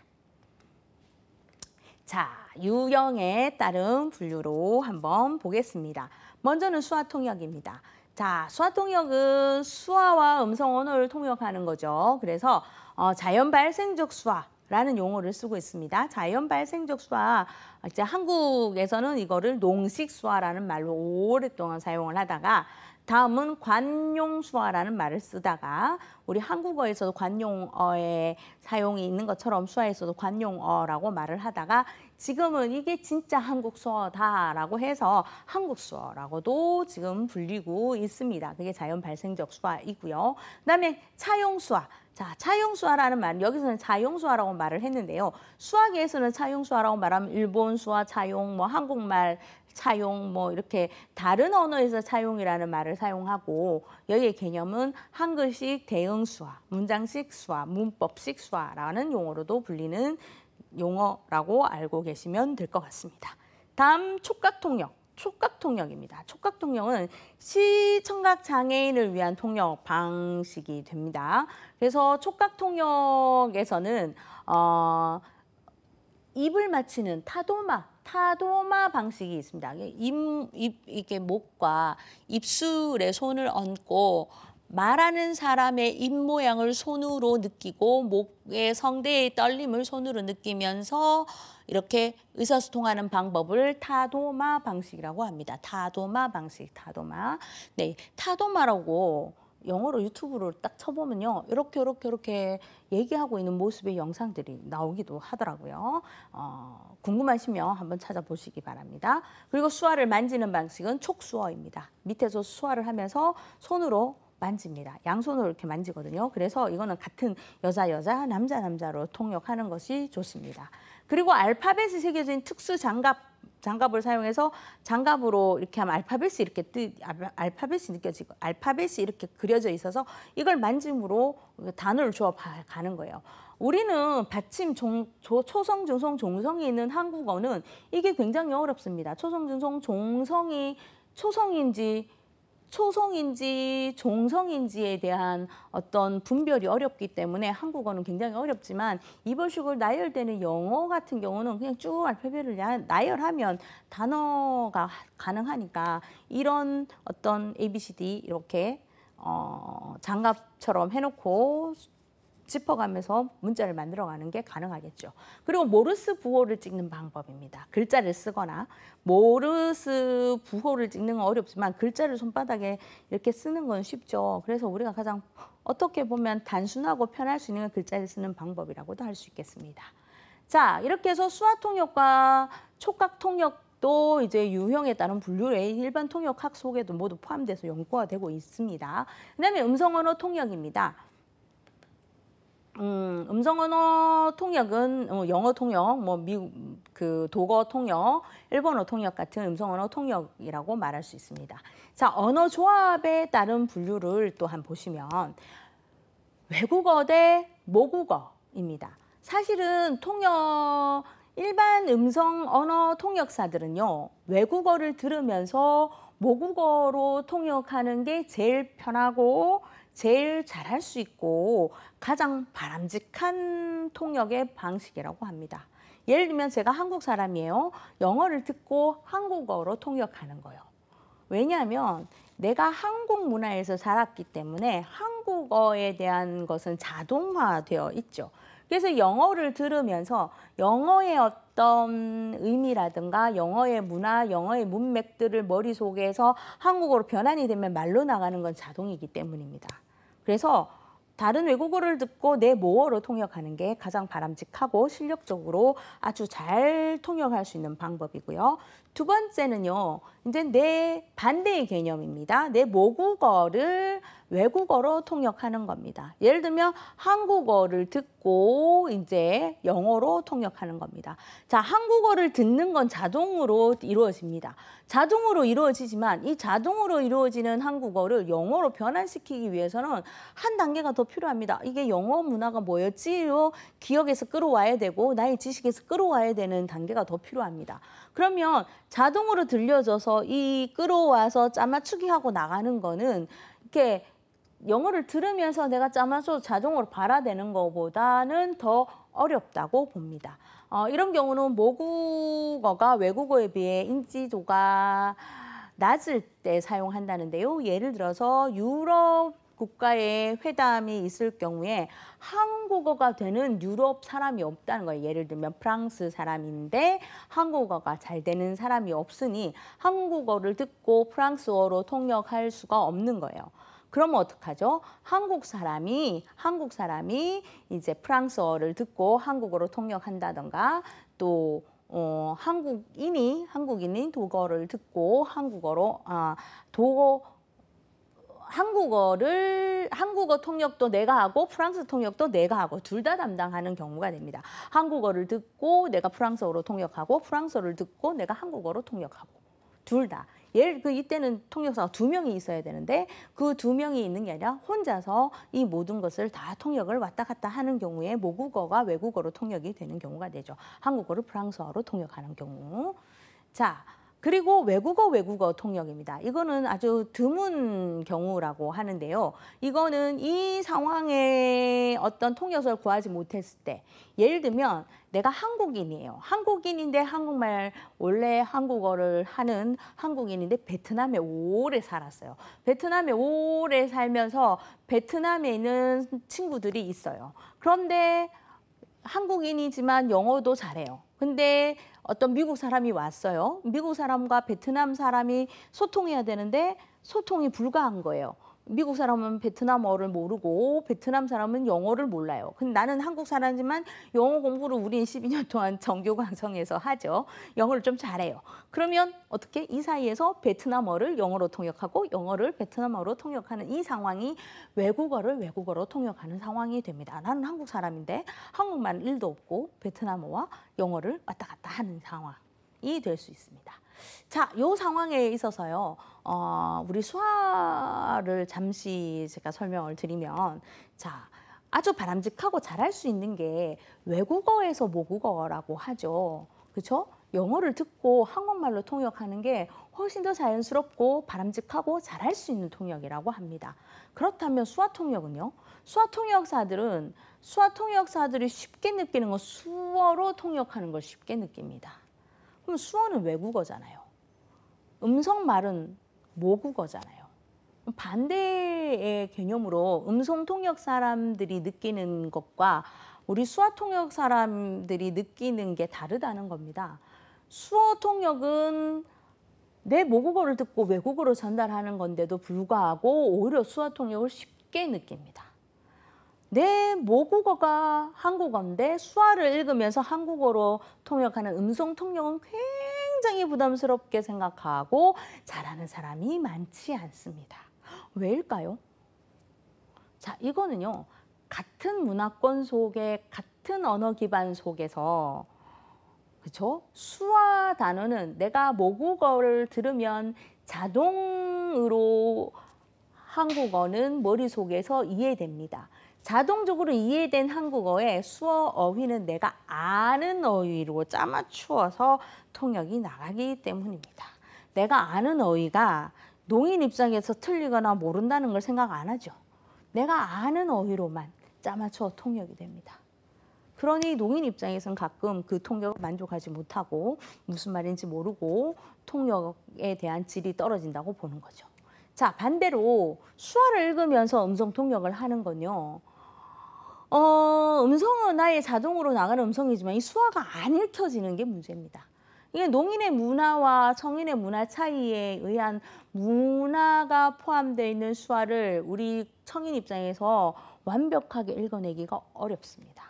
자, 유형에 따른 분류로 한번 보겠습니다. 먼저는 수화 통역입니다. 자, 수화 통역은 수화와 음성언어를 통역하는 거죠. 그래서 어, 자연 발생적 수화, 라는 용어를 쓰고 있습니다. 자연 발생적 수화, 이제 한국에서는 이거를 농식 수화라는 말로 오랫동안 사용을 하다가 다음은 관용수화라는 말을 쓰다가 우리 한국어에서도 관용어의 사용이 있는 것처럼 수화에서도 관용어라고 말을 하다가 지금은 이게 진짜 한국 수어다라고 해서 한국 수어라고도 지금 불리고 있습니다. 그게 자연 발생적 수화이고요. 그다음에 차용 수화. 자, 차용 수화라는 말 여기서는 차용 수화라고 말을 했는데요. 수학에서는 차용 수화라고 말하면 일본 수화, 차용 뭐 한국말 사용뭐 이렇게 다른 언어에서 사용이라는 말을 사용하고 여기의 개념은 한글식 대응 수화, 문장식 수화, 문법식 수화라는 용어로도 불리는 용어라고 알고 계시면 될 것 같습니다. 다음 촉각 통역. 촉각 통역입니다. 촉각 통역은 시청각 장애인을 위한 통역 방식이 됩니다. 그래서 촉각 통역에서는 어, 입을 맞히는 타도막 타도마 방식이 있습니다. 입, 입, 이게 목과 입술에 손을 얹고 말하는 사람의 입 모양을 손으로 느끼고 목의 성대의 떨림을 손으로 느끼면서 이렇게 의사소통하는 방법을 타도마 방식이라고 합니다. 타도마 방식, 타도마. 네, 타도마라고 영어로 유튜브를 딱 쳐보면요. 이렇게 이렇게 이렇게 얘기하고 있는 모습의 영상들이 나오기도 하더라고요. 어, 궁금하시면 한번 찾아보시기 바랍니다. 그리고 수화를 만지는 방식은 촉수어입니다. 밑에서 수화를 하면서 손으로 만집니다. 양손으로 이렇게 만지거든요. 그래서 이거는 같은 여자 여자 남자 남자로 통역하는 것이 좋습니다. 그리고 알파벳이 새겨진 특수 장갑 장갑을 사용해서 장갑으로 이렇게 하면 알파벳이 이렇게 뜨 알파벳이 느껴지고 알파벳이 이렇게 그려져 있어서 이걸 만짐으로 단어를 주어 가는 거예요. 우리는 받침 종, 조, 초성, 중성, 종성이 있는 한국어는 이게 굉장히 어렵습니다. 초성, 중성, 종성이 초성인지 초성인지 종성인지에 대한 어떤 분별이 어렵기 때문에 한국어는 굉장히 어렵지만 이번식으로 나열되는 영어 같은 경우는 그냥 쭉 알파벳을 나열하면 단어가 가능하니까 이런 어떤 A, B, C, D 이렇게 어, 장갑처럼 해놓고 짚어가면서 문자를 만들어가는 게 가능하겠죠. 그리고 모르스 부호를 찍는 방법입니다. 글자를 쓰거나 모르스 부호를 찍는 건 어렵지만 글자를 손바닥에 이렇게 쓰는 건 쉽죠. 그래서 우리가 가장 어떻게 보면 단순하고 편할 수 있는 건 글자를 쓰는 방법이라고도 할 수 있겠습니다. 자, 이렇게 해서 수화 통역과 촉각 통역 또 이제 유형에 따른 분류의 일반 통역학 속에도 모두 포함돼서 연구가 되고 있습니다. 그다음에 음성 언어 통역입니다. 음, 음성 언어 통역은 어, 영어 통역, 뭐 미국 그 독어 통역, 일본어 통역 같은 음성 언어 통역이라고 말할 수 있습니다. 자, 언어 조합에 따른 분류를 또 한 보시면 외국어 대 모국어입니다. 사실은 통역 일반 음성 언어 통역사들은요. 외국어를 들으면서 모국어로 통역하는 게 제일 편하고 제일 잘할 수 있고 가장 바람직한 통역의 방식이라고 합니다. 예를 들면 제가 한국 사람이에요. 영어를 듣고 한국어로 통역하는 거예요. 왜냐하면 내가 한국 문화에서 살았기 때문에 한국어에 대한 것은 자동화되어 있죠. 그래서 영어를 들으면서 영어의 어떤 의미라든가 영어의 문화, 영어의 문맥들을 머릿속에서 한국어로 변환이 되면 말로 나가는 건 자동이기 때문입니다. 그래서 다른 외국어를 듣고 내 모어로 통역하는 게 가장 바람직하고 실력적으로 아주 잘 통역할 수 있는 방법이고요. 두 번째는요. 이제 내 반대의 개념입니다. 내 모국어를 외국어로 통역하는 겁니다. 예를 들면 한국어를 듣고 이제 영어로 통역하는 겁니다. 자, 한국어를 듣는 건 자동으로 이루어집니다. 자동으로 이루어지지만 이 자동으로 이루어지는 한국어를 영어로 변환시키기 위해서는 한 단계가 더 필요합니다. 이게 영어 문화가 뭐였지요? 기억에서 끌어와야 되고 나의 지식에서 끌어와야 되는 단계가 더 필요합니다. 그러면 자동으로 들려져서 이 끌어와서 짜맞추기 하고 나가는 거는 이렇게 영어를 들으면서 내가 짜면서 자동으로 발화되는 것보다는 더 어렵다고 봅니다. 어, 이런 경우는 모국어가 외국어에 비해 인지도가 낮을 때 사용한다는데요. 예를 들어서 유럽 국가의 회담이 있을 경우에 한국어가 되는 유럽 사람이 없다는 거예요. 예를 들면 프랑스 사람인데 한국어가 잘 되는 사람이 없으니 한국어를 듣고 프랑스어로 통역할 수가 없는 거예요. 그러면 어떡하죠? 한국 사람이 한국 사람이 이제 프랑스어를 듣고 한국어로 통역한다던가 또 어, 한국인이 한국인이 독어를 듣고 한국어로 아, 독어 한국어를 한국어 통역도 내가 하고 프랑스 통역도 내가 하고 둘 다 담당하는 경우가 됩니다. 한국어를 듣고 내가 프랑스어로 통역하고 프랑스어를 듣고 내가 한국어로 통역하고 둘 다. 예를 그 이때는 통역사가 두 명이 있어야 되는데 그 두 명이 있는 게 아니라 혼자서 이 모든 것을 다 통역을 왔다 갔다 하는 경우에 모국어가 외국어로 통역이 되는 경우가 되죠. 한국어를 프랑스어로 통역하는 경우. 자, 그리고 외국어 외국어 통역입니다. 이거는 아주 드문 경우라고 하는데요. 이거는 이 상황에 어떤 통역을 구하지 못했을 때 예를 들면 내가 한국인이에요. 한국인인데 한국말 원래 한국어를 하는 한국인인데 베트남에 오래 살았어요. 베트남에 오래 살면서 베트남에 있는 친구들이 있어요. 그런데 한국인이지만 영어도 잘해요. 근데 어떤 미국 사람이 왔어요. 미국 사람과 베트남 사람이 소통해야 되는데 소통이 불가한 거예요. 미국 사람은 베트남어를 모르고 베트남 사람은 영어를 몰라요. 근데 나는 한국 사람이지만 영어 공부를 우린 12년 동안 정교 강성에서 하죠. 영어를 좀 잘해요. 그러면 어떻게 이 사이에서 베트남어를 영어로 통역하고 영어를 베트남어로 통역하는 이 상황이 외국어를 외국어로 통역하는 상황이 됩니다. 나는 한국 사람인데 한국말 일도 없고 베트남어와 영어를 왔다 갔다 하는 상황. 이될수 있습니다. 자, 요 상황에 있어서요. 어, 우리 수화를 잠시 제가 설명을 드리면 자, 아주 바람직하고 잘할 수 있는 게 외국어에서 모국어라고 하죠. 그렇죠? 영어를 듣고 한국말로 통역하는 게 훨씬 더 자연스럽고 바람직하고 잘할 수 있는 통역이라고 합니다. 그렇다면 수화 통역은요? 수화 통역사들은 수화 통역사들이 쉽게 느끼는 건 수어로 통역하는 걸 쉽게 느낍니다. 그럼 수어는 외국어잖아요. 음성 말은 모국어잖아요. 반대의 개념으로 음성 통역 사람들이 느끼는 것과 우리 수화 통역 사람들이 느끼는 게 다르다는 겁니다. 수어 통역은 내 모국어를 듣고 외국어로 전달하는 건데도 불구하고 오히려 수화 통역을 쉽게 느낍니다. 내 네, 모국어가 한국어인데 수화를 읽으면서 한국어로 통역하는 음성 통역은 굉장히 부담스럽게 생각하고 잘하는 사람이 많지 않습니다. 왜일까요? 자, 이거는요. 같은 문화권 속에 같은 언어 기반 속에서 그렇죠? 수화 단어는 내가 모국어를 들으면 자동으로 한국어는 머릿속에서 이해됩니다. 자동적으로 이해된 한국어의 수어 어휘는 내가 아는 어휘로 짜맞추어서 통역이 나가기 때문입니다. 내가 아는 어휘가 농인 입장에서 틀리거나 모른다는 걸 생각 안 하죠. 내가 아는 어휘로만 짜맞춰 통역이 됩니다. 그러니 농인 입장에서는 가끔 그 통역을 만족하지 못하고 무슨 말인지 모르고 통역에 대한 질이 떨어진다고 보는 거죠. 자, 반대로 수화를 읽으면서 음성 통역을 하는 건요. 어, 음성은 아예 자동으로 나가는 음성이지만 이 수화가 안 읽혀지는 게 문제입니다. 이게 농인의 문화와 청인의 문화 차이에 의한 문화가 포함되어 있는 수화를 우리 청인 입장에서 완벽하게 읽어내기가 어렵습니다.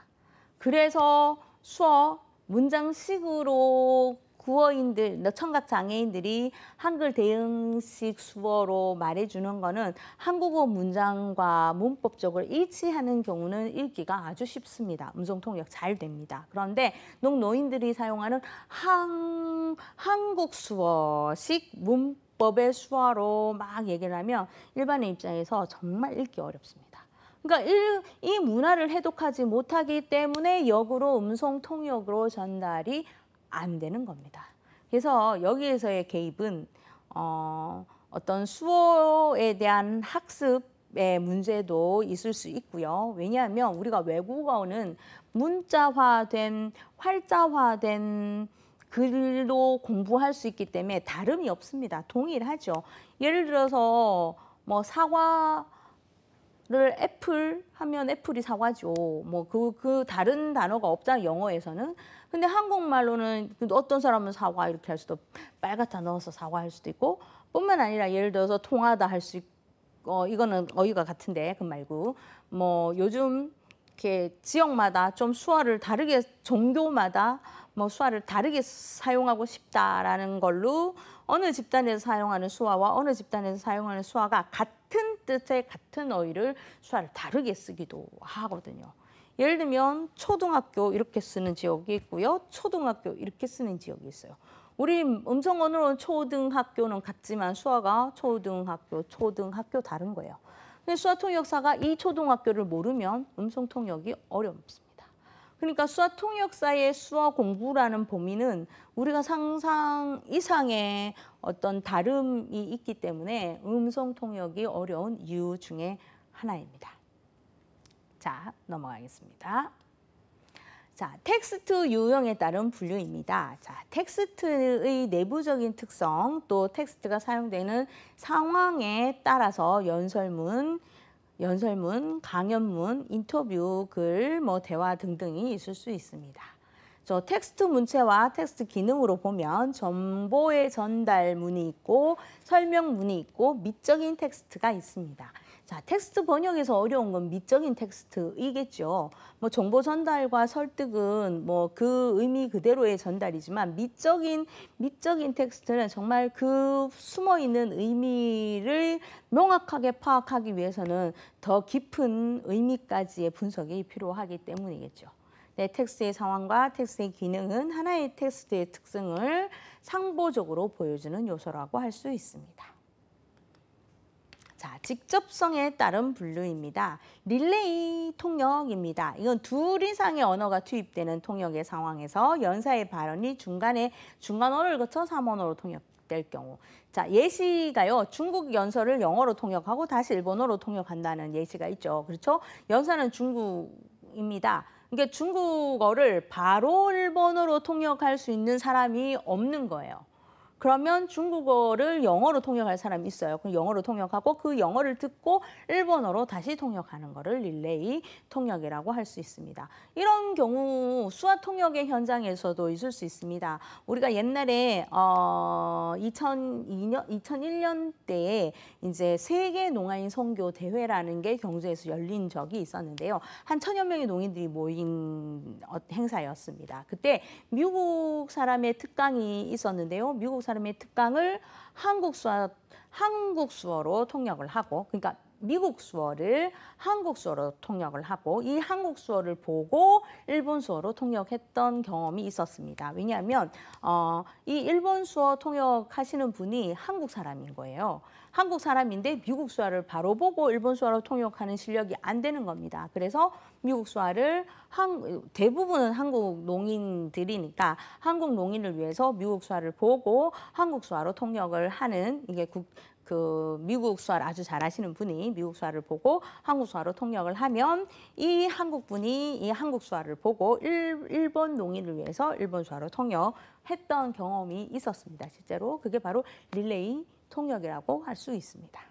그래서 수어 문장식으로 구어인들, 청각 장애인들이 한글 대응식 수어로 말해주는 거는 한국어 문장과 문법적으로 일치하는 경우는 읽기가 아주 쉽습니다. 음성 통역 잘 됩니다. 그런데 농노인들이 사용하는 한, 한국 수어식 문법의 수어로 막 얘기를 하면 일반인 입장에서 정말 읽기 어렵습니다. 그러니까 일, 이 문화를 해독하지 못하기 때문에 역으로 음성 통역으로 전달이 안 되는 겁니다. 그래서 여기에서의 개입은 어, 어떤 수어에 대한 학습의 문제도 있을 수 있고요. 왜냐하면 우리가 외국어는 문자화된 활자화된 글로 공부할 수 있기 때문에 다름이 없습니다. 동일하죠. 예를 들어서 뭐 사과 를 애플 하면 애플이 사과죠. 뭐 그그 그 다른 단어가 없잖아 영어에서는. 근데 한국말로는 어떤 사람은 사과 이렇게 할 수도 빨갛다 넣어서 사과 할 수도 있고 뿐만 아니라 예를 들어서 통하다 할 수 있고 어, 이거는 어휘가 같은데 그 말고 뭐 요즘 이렇게 지역마다 좀 수화를 다르게 종교마다 뭐 수화를 다르게 사용하고 싶다라는 걸로 어느 집단에서 사용하는 수화와 어느 집단에서 사용하는 수화가 같은 뜻의 같은 어휘를 수화를 다르게 쓰기도 하거든요. 예를 들면 초등학교 이렇게 쓰는 지역이 있고요. 초등학교 이렇게 쓰는 지역이 있어요. 우리 음성 어는 초등학교는 같지만 수화가 초등학교, 초등학교 다른 거예요. 근데 수화 통역사가 이 초등학교를 모르면 음성 통역이 어렵습니다. 그러니까 수화 통역사의 수화 공부라는 범위는 우리가 상상 이상의 어떤 다름이 있기 때문에 음성 통역이 어려운 이유 중에 하나입니다. 자, 넘어가겠습니다. 자, 텍스트 유형에 따른 분류입니다. 자, 텍스트의 내부적인 특성, 또 텍스트가 사용되는 상황에 따라서 연설문, 연설문, 강연문, 인터뷰, 글, 뭐 대화 등등이 있을 수 있습니다. 저 텍스트 문체와 텍스트 기능으로 보면 정보의 전달문이 있고 설명문이 있고 미적인 텍스트가 있습니다. 자, 텍스트 번역에서 어려운 건 미적인 텍스트이겠죠. 뭐 정보 전달과 설득은 뭐 그 의미 그대로의 전달이지만 미적인 미적인 텍스트는 정말 그 숨어 있는 의미를 명확하게 파악하기 위해서는 더 깊은 의미까지의 분석이 필요하기 때문이겠죠. 네, 텍스트의 상황과 텍스트의 기능은 하나의 텍스트의 특성을 상보적으로 보여주는 요소라고 할 수 있습니다. 자, 직접성에 따른 분류입니다. 릴레이 통역입니다. 이건 둘 이상의 언어가 투입되는 통역의 상황에서 연사의 발언이 중간에 중간어를 거쳐 3언어로 통역될 경우 자, 예시가요. 중국 연설을 영어로 통역하고 다시 일본어로 통역한다는 예시가 있죠. 그렇죠? 연사는 중국입니다. 그러니까 중국어를 바로 일본어로 통역할 수 있는 사람이 없는 거예요. 그러면 중국어를 영어로 통역할 사람이 있어요. 그럼 영어로 통역하고 그 영어를 듣고 일본어로 다시 통역하는 거를 릴레이 통역이라고 할 수 있습니다. 이런 경우 수화 통역의 현장에서도 있을 수 있습니다. 우리가 옛날에 어 2002년 2001년 때에 이제 세계 농아인 선교 대회라는 게 경주에서 열린 적이 있었는데요. 한 천여 명의 농인들이 모인 어, 행사였습니다. 그때 미국 사람의 특강이 있었는데요. 미국 사람의 특강을 한국 수어 한국 수어로 통역을 하고 그러니까 미국 수어를 한국 수어로 통역을 하고 이 한국 수어를 보고 일본 수어로 통역했던 경험이 있었습니다. 왜냐하면 어, 이 일본 수어 통역하시는 분이 한국 사람인 거예요. 한국 사람인데 미국 수화를 바로 보고 일본 수화로 통역하는 실력이 안 되는 겁니다. 그래서 미국 수화를 한, 대부분은 한국 농인들이니까 한국 농인을 위해서 미국 수화를 보고 한국 수화로 통역을 하는 이게 국, 그 미국 수화를 아주 잘하시는 분이 미국 수화를 보고 한국 수화로 통역을 하면 이 한국 분이 이 한국 수화를 보고 일, 본 농인을 위해서 일본 수화로 통역했던 경험이 있었습니다. 실제로 그게 바로 릴레이 통역이라고 할 수 있습니다.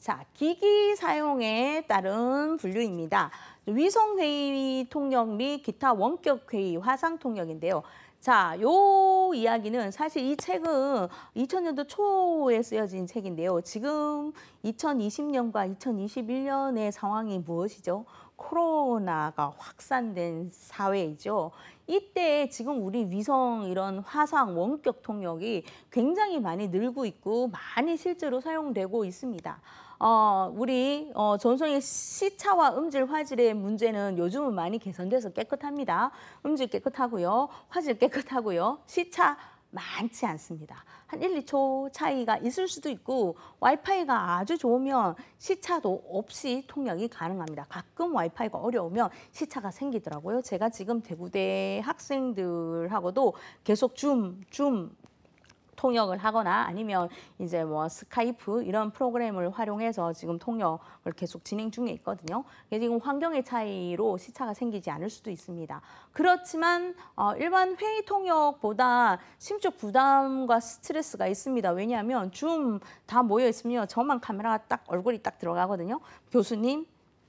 자, 기기 사용에 따른 분류입니다. 위성회의 통역 및 기타 원격회의 화상통역인데요. 자, 요 이야기는 사실 이 책은 2000년도 초에 쓰여진 책인데요. 지금 2020년과 2021년의 상황이 무엇이죠? 코로나가 확산된 사회이죠. 이때 지금 우리 위성 이런 화상 원격 통역이 굉장히 많이 늘고 있고 많이 실제로 사용되고 있습니다. 어, 우리 어, 전송의 시차와 음질 화질의 문제는 요즘은 많이 개선돼서 깨끗합니다. 음질 깨끗하고요. 화질 깨끗하고요. 시차 많지 않습니다. 한 1, 2초 차이가 있을 수도 있고 와이파이가 아주 좋으면 시차도 없이 통역이 가능합니다. 가끔 와이파이가 어려우면 시차가 생기더라고요. 제가 지금 대구대 학생들하고도 계속 줌, 줌 통역을 하거나 아니면 이제 뭐 스카이프 이런 프로그램을 활용해서 지금 통역을 계속 진행 중에 있거든요. 지금 환경의 차이로 시차가 생기지 않을 수도 있습니다. 그렇지만 어, 일반 회의 통역보다 심적 부담과 스트레스가 있습니다. 왜냐하면 줌 다 모여 있으면 저만 카메라가 딱 얼굴이 딱 들어가거든요. 교수님,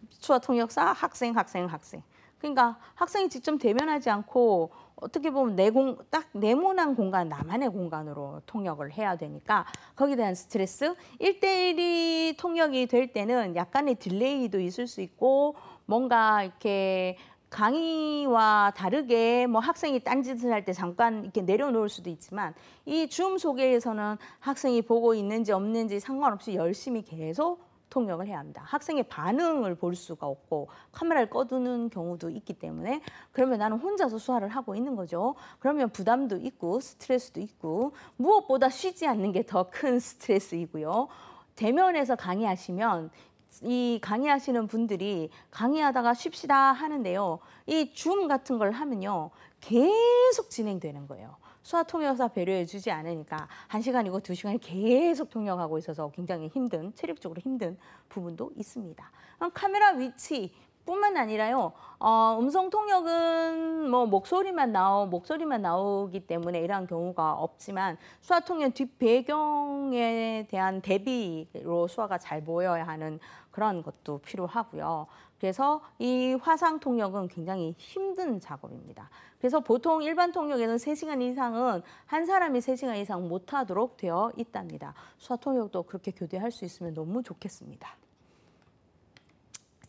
수화 통역사, 학생, 학생, 학생. 그러니까 학생이 직접 대면하지 않고 어떻게 보면 내공 딱 네모난 공간 나만의 공간으로 통역을 해야 되니까 거기에 대한 스트레스 일대일이 통역이 될 때는 약간의 딜레이도 있을 수 있고 뭔가 이렇게 강의와 다르게 뭐 학생이 딴짓을 할 때 잠깐 이렇게 내려놓을 수도 있지만 이 줌 소개에서는 학생이 보고 있는지 없는지 상관없이 열심히 계속 통역을 해야 합니다. 학생의 반응을 볼 수가 없고 카메라를 꺼두는 경우도 있기 때문에 그러면 나는 혼자서 수화를 하고 있는 거죠. 그러면 부담도 있고 스트레스도 있고 무엇보다 쉬지 않는 게 더 큰 스트레스이고요. 대면에서 강의하시면 이 강의하시는 분들이 강의하다가 쉽시다 하는데요. 이 줌 같은 걸 하면요. 계속 진행되는 거예요. 수화 통역사 배려해 주지 않으니까 한시간이고두시간이 계속 통역하고 있어서 굉장히 힘든 체력적으로 힘든 부분도 있습니다. 그럼 카메라 위치 뿐만 아니라요. 어, 음성 통역은 뭐 목소리만 나오 목소리만 나오기 때문에 이러한 경우가 없지만 수화 통역 뒷 배경에 대한 대비로 수화가 잘 보여야 하는 그런 것도 필요하고요. 그래서 이 화상 통역은 굉장히 힘든 작업입니다. 그래서 보통 일반 통역에는 3시간 이상은 한 사람이 3시간 이상 못하도록 되어 있답니다. 수화 통역도 그렇게 교대할 수 있으면 너무 좋겠습니다.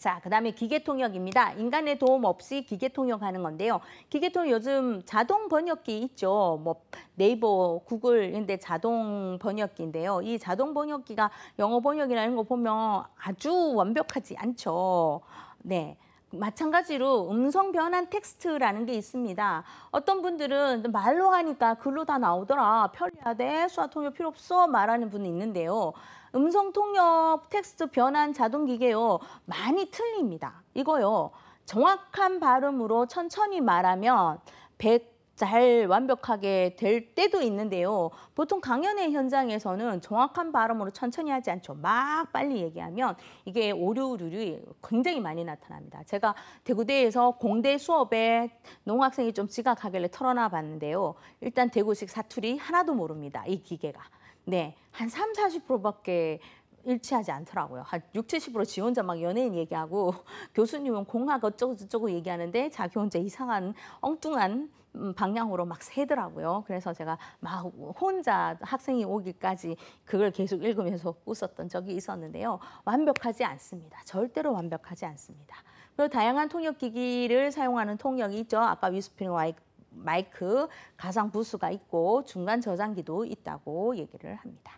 자, 그다음에 기계 통역입니다. 인간의 도움 없이 기계 통역하는 건데요. 기계 통역 요즘 자동 번역기 있죠. 뭐 네이버, 구글인데 자동 번역기인데요. 이 자동 번역기가 영어 번역이라는 거 보면 아주 완벽하지 않죠. 네. 마찬가지로 음성 변환 텍스트라는 게 있습니다. 어떤 분들은 말로 하니까 글로 다 나오더라. 편리하대. 수화 통역 필요 없어. 말하는 분이 있는데요. 음성 통역 텍스트 변환 자동 기계요. 많이 틀립니다. 이거요. 정확한 발음으로 천천히 말하면 100잘 완벽하게 될 때도 있는데요. 보통 강연회 현장에서는 정확한 발음으로 천천히 하지 않죠. 막 빨리 얘기하면 이게 오류류이 굉장히 많이 나타납니다. 제가 대구대에서 공대 수업에 농학생이 좀 지각하길래 털어놔 봤는데요. 일단 대구식 사투리 하나도 모릅니다. 이 기계가. 네, 한 3, 40%밖에 일치하지 않더라고요. 한 6, 70%지 원자막 연예인 얘기하고 교수님은 공학 어쩌고저쩌고 얘기하는데 자기 혼자 이상한 엉뚱한 음, 방향으로 막 새더라고요. 그래서 제가 막 혼자 학생이 오기까지 그걸 계속 읽으면서 웃었던 적이 있었는데요. 완벽하지 않습니다. 절대로 완벽하지 않습니다. 그리고 다양한 통역 기기를 사용하는 통역이 있죠. 아까 위스프링 와이 크 마이크 가상 부스가 있고 중간 저장기도 있다고 얘기를 합니다.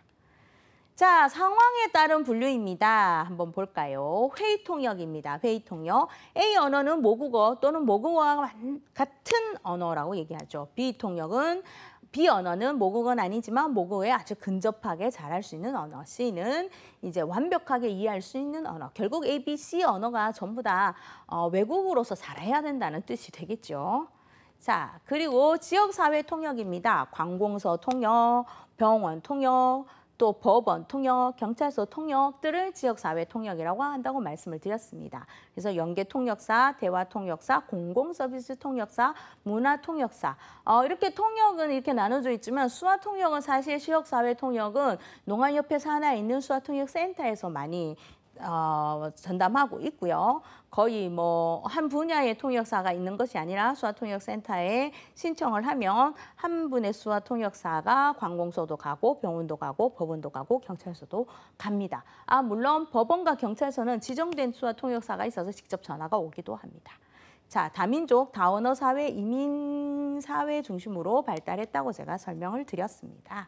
자, 상황에 따른 분류입니다. 한번 볼까요? 회의 통역입니다. 회의 통역. A 언어는 모국어 또는 모국어와 같은 언어라고 얘기하죠. B 통역은 B 언어는 모국어는 아니지만 모국어에 아주 근접하게 잘할 수 있는 언어. C는 이제 완벽하게 이해할 수 있는 언어. 결국 A, B, C 언어가 전부 다 어, 외국으로서 잘해야 된다는 뜻이 되겠죠. 자, 그리고 지역사회 통역입니다. 관공서 통역, 병원 통역, 또 법원 통역, 경찰서 통역들을 지역사회 통역이라고 한다고 말씀을 드렸습니다. 그래서 연계 통역사, 대화 통역사, 공공서비스 통역사, 문화 통역사 어, 이렇게 통역은 이렇게 나눠져 있지만 수화 통역은 사실 지역사회 통역은 농안협회 산하에 있는 수화 통역 센터에서 많이 어, 전담하고 있고요. 거의 뭐 한 분야의 통역사가 있는 것이 아니라 수화통역센터에 신청을 하면 한 분의 수화통역사가 관공서도 가고 병원도 가고 법원도 가고 경찰서도 갑니다. 아 물론 법원과 경찰서는 지정된 수화통역사가 있어서 직접 전화가 오기도 합니다. 자, 다민족, 다원어 사회, 이민 사회 중심으로 발달했다고 제가 설명을 드렸습니다.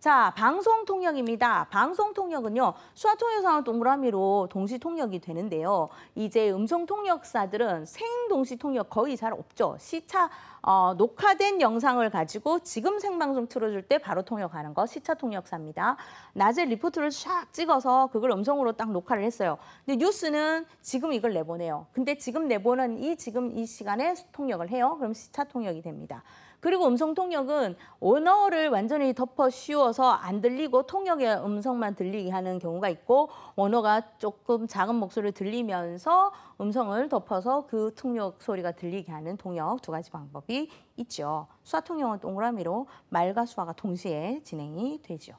자, 방송 통역입니다. 방송 통역은요, 수화 통역사와 동그라미로 동시 통역이 되는데요. 이제 음성 통역사들은 생동시 통역 거의 잘 없죠. 시차 어, 녹화된 영상을 가지고 지금 생방송 틀어줄 때 바로 통역하는 거 시차 통역사입니다. 낮에 리포트를 샥 찍어서 그걸 음성으로 딱 녹화를 했어요. 근데 뉴스는 지금 이걸 내보내요. 근데 지금 내보는 이 지금 이 시간에 통역을 해요. 그럼 시차 통역이 됩니다. 그리고 음성 통역은 언어를 완전히 덮어 씌워서 안 들리고 통역의 음성만 들리게 하는 경우가 있고 언어가 조금 작은 목소리를 들리면서 음성을 덮어서 그 통역 소리가 들리게 하는 통역 두 가지 방법이 있죠. 수화 통역은 동그라미로 말과 수화가 동시에 진행이 되죠.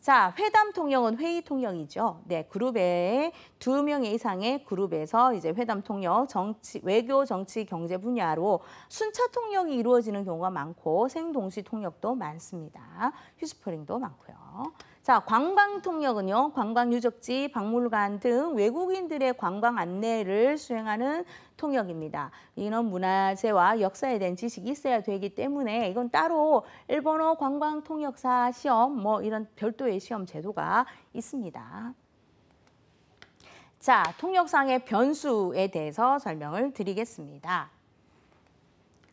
자, 회담 통영은 회의 통영이죠. 네, 그룹에 두 명 이상의 그룹에서 이제 회담 통역, 정치, 외교, 정치, 경제 분야로 순차 통역이 이루어지는 경우가 많고 생동시 통역도 많습니다. 휴스퍼링도 많고요. 자, 관광 통역은요, 관광 유적지, 박물관 등 외국인들의 관광 안내를 수행하는 통역입니다. 이런 문화재와 역사에 대한 지식이 있어야 되기 때문에 이건 따로 일본어 관광 통역사 시험 뭐 이런 별도의 시험 제도가 있습니다. 자, 통역상의 변수에 대해서 설명을 드리겠습니다.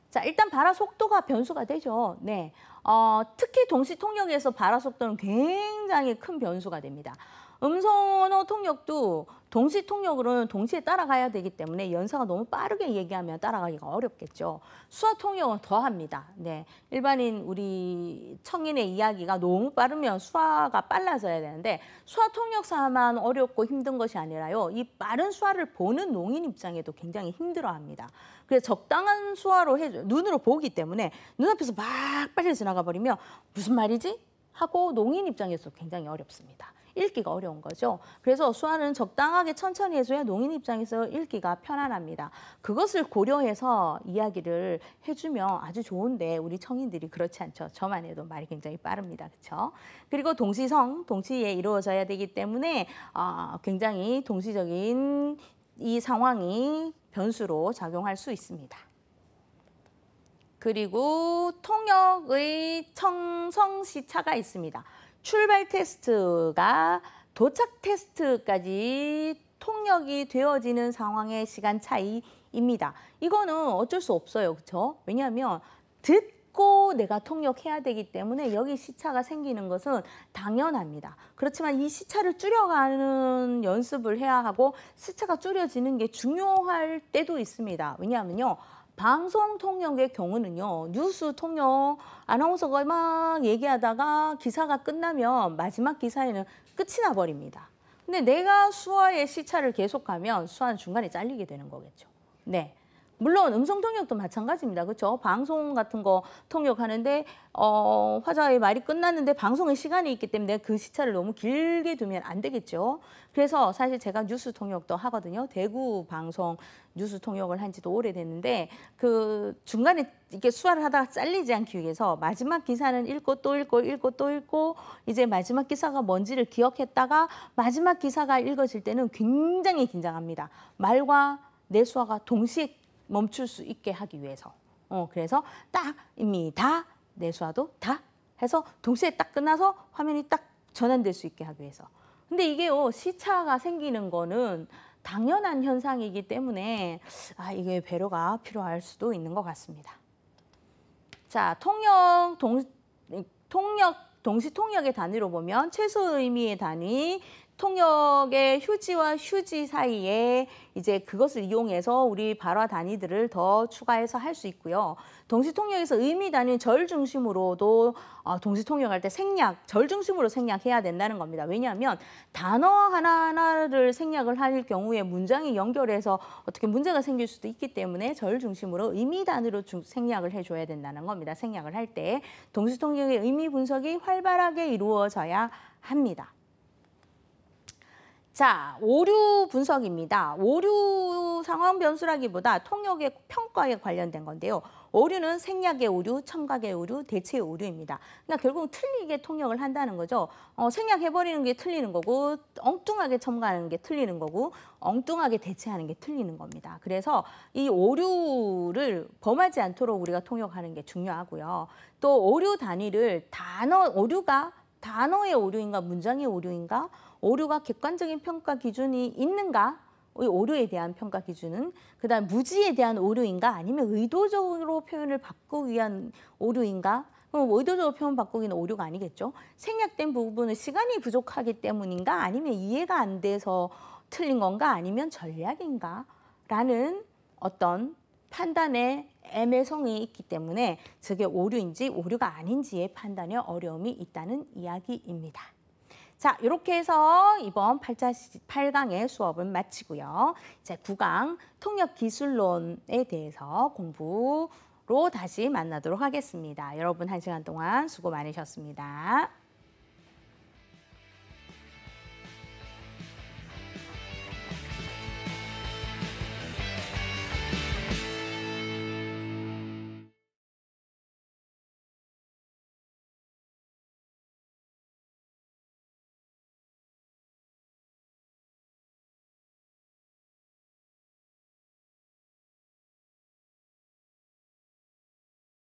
자, 일단 발화 속도가 변수가 되죠. 네. 어, 특히 동시 통역에서 발화 속도는 굉장히 큰 변수가 됩니다. 음성언어 통역도 동시 통역으로는 동시에 따라가야 되기 때문에 연사가 너무 빠르게 얘기하면 따라가기가 어렵겠죠. 수화 통역은 더합니다. 네, 일반인 우리 청인의 이야기가 너무 빠르면 수화가 빨라져야 되는데 수화 통역사만 어렵고 힘든 것이 아니라요. 이 빠른 수화를 보는 농인 입장에도 굉장히 힘들어합니다. 그래서 적당한 수화로 해줘 눈으로 보기 때문에 눈앞에서 막 빨리 지나가 버리면 무슨 말이지? 하고 농인 입장에서 굉장히 어렵습니다. 읽기가 어려운 거죠. 그래서 수화는 적당하게 천천히 해줘야 농인 입장에서 읽기가 편안합니다. 그것을 고려해서 이야기를 해주면 아주 좋은데 우리 청인들이 그렇지 않죠. 저만 해도 말이 굉장히 빠릅니다. 그렇죠? 그리고 동시성, 동시에 이루어져야 되기 때문에 어, 굉장히 동시적인 이 상황이 변수로 작용할 수 있습니다. 그리고 통역의 청성시차가 있습니다. 출발 테스트가 도착 테스트까지 통역이 되어지는 상황의 시간 차이입니다. 이거는 어쩔 수 없어요. 그렇죠? 왜냐하면 듣고 내가 통역해야 되기 때문에 여기 시차가 생기는 것은 당연합니다. 그렇지만 이 시차를 줄여가는 연습을 해야 하고 시차가 줄여지는 게 중요할 때도 있습니다. 왜냐하면요. 방송 통역의 경우는요. 뉴스 통역 아나운서가 막 얘기하다가 기사가 끝나면 마지막 기사에는 끝이 나버립니다. 근데 내가 수화의 시차를 계속하면 수화는 중간에 잘리게 되는 거겠죠. 네. 물론 음성 통역도 마찬가지입니다. 그렇죠? 방송 같은 거 통역하는데 어, 화자의 말이 끝났는데 방송의 시간이 있기 때문에 그 시차를 너무 길게 두면 안 되겠죠. 그래서 사실 제가 뉴스 통역도 하거든요. 대구 방송 뉴스 통역을 한 지도 오래됐는데 그 중간에 이렇게 수화를 하다가 잘리지 않기 위해서 마지막 기사는 읽고 또 읽고 읽고 또 읽고 이제 마지막 기사가 뭔지를 기억했다가 마지막 기사가 읽어질 때는 굉장히 긴장합니다. 말과 내 수화가 동시에 멈출 수 있게 하기 위해서. 어, 그래서 딱 이미 다 내수와도 다 해서 동시에 딱 끝나서 화면이 딱 전환될 수 있게 하기 위해서. 근데 이게요 시차가 생기는 거는 당연한 현상이기 때문에 아, 이게 배려가 필요할 수도 있는 것 같습니다. 자 통역 동 음, 통역 동시 통역의 단위로 보면 최소 의미의 단위, 통역의 휴지와 휴지 사이에 이제 그것을 이용해서 우리 발화 단위들을 더 추가해서 할 수 있고요. 동시 통역에서 의미 단위 절 중심으로도 어, 동시 통역할 때 생략, 절 중심으로 생략해야 된다는 겁니다. 왜냐하면 단어 하나하나를 생략을 할 경우에 문장이 연결해서 어떻게 문제가 생길 수도 있기 때문에 절 중심으로 의미 단위로 생략을 해줘야 된다는 겁니다. 생략을 할 때 동시 통역의 의미 분석이 활발하게 이루어져야 합니다. 자, 오류 분석입니다. 오류 상황 변수라기보다 통역의 평가에 관련된 건데요. 오류는 생략의 오류, 첨가의 오류, 대체의 오류입니다. 그러니까 결국 틀리게 통역을 한다는 거죠. 어, 생략해버리는 게 틀리는 거고 엉뚱하게 첨가하는 게 틀리는 거고 엉뚱하게 대체하는 게 틀리는 겁니다. 그래서 이 오류를 범하지 않도록 우리가 통역하는 게 중요하고요. 또 오류 단위를 단어 오류가 단어의 오류인가 문장의 오류인가 오류가 객관적인 평가 기준이 있는가? 오류에 대한 평가 기준은 그다음 무지에 대한 오류인가 아니면 의도적으로 표현을 바꾸기 위한 오류인가 그럼 의도적으로 표현 바꾸기는 오류가 아니겠죠 생략된 부분은 시간이 부족하기 때문인가 아니면 이해가 안 돼서 틀린 건가 아니면 전략인가 라는 어떤 판단의 애매성이 있기 때문에 저게 오류인지 오류가 아닌지의 판단에 어려움이 있다는 이야기입니다. 자, 이렇게 해서 이번 8자, 8강의 수업은 마치고요. 이제 9강 통역기술론에 대해서 공부로 다시 만나도록 하겠습니다. 여러분 한 시간 동안 수고 많으셨습니다.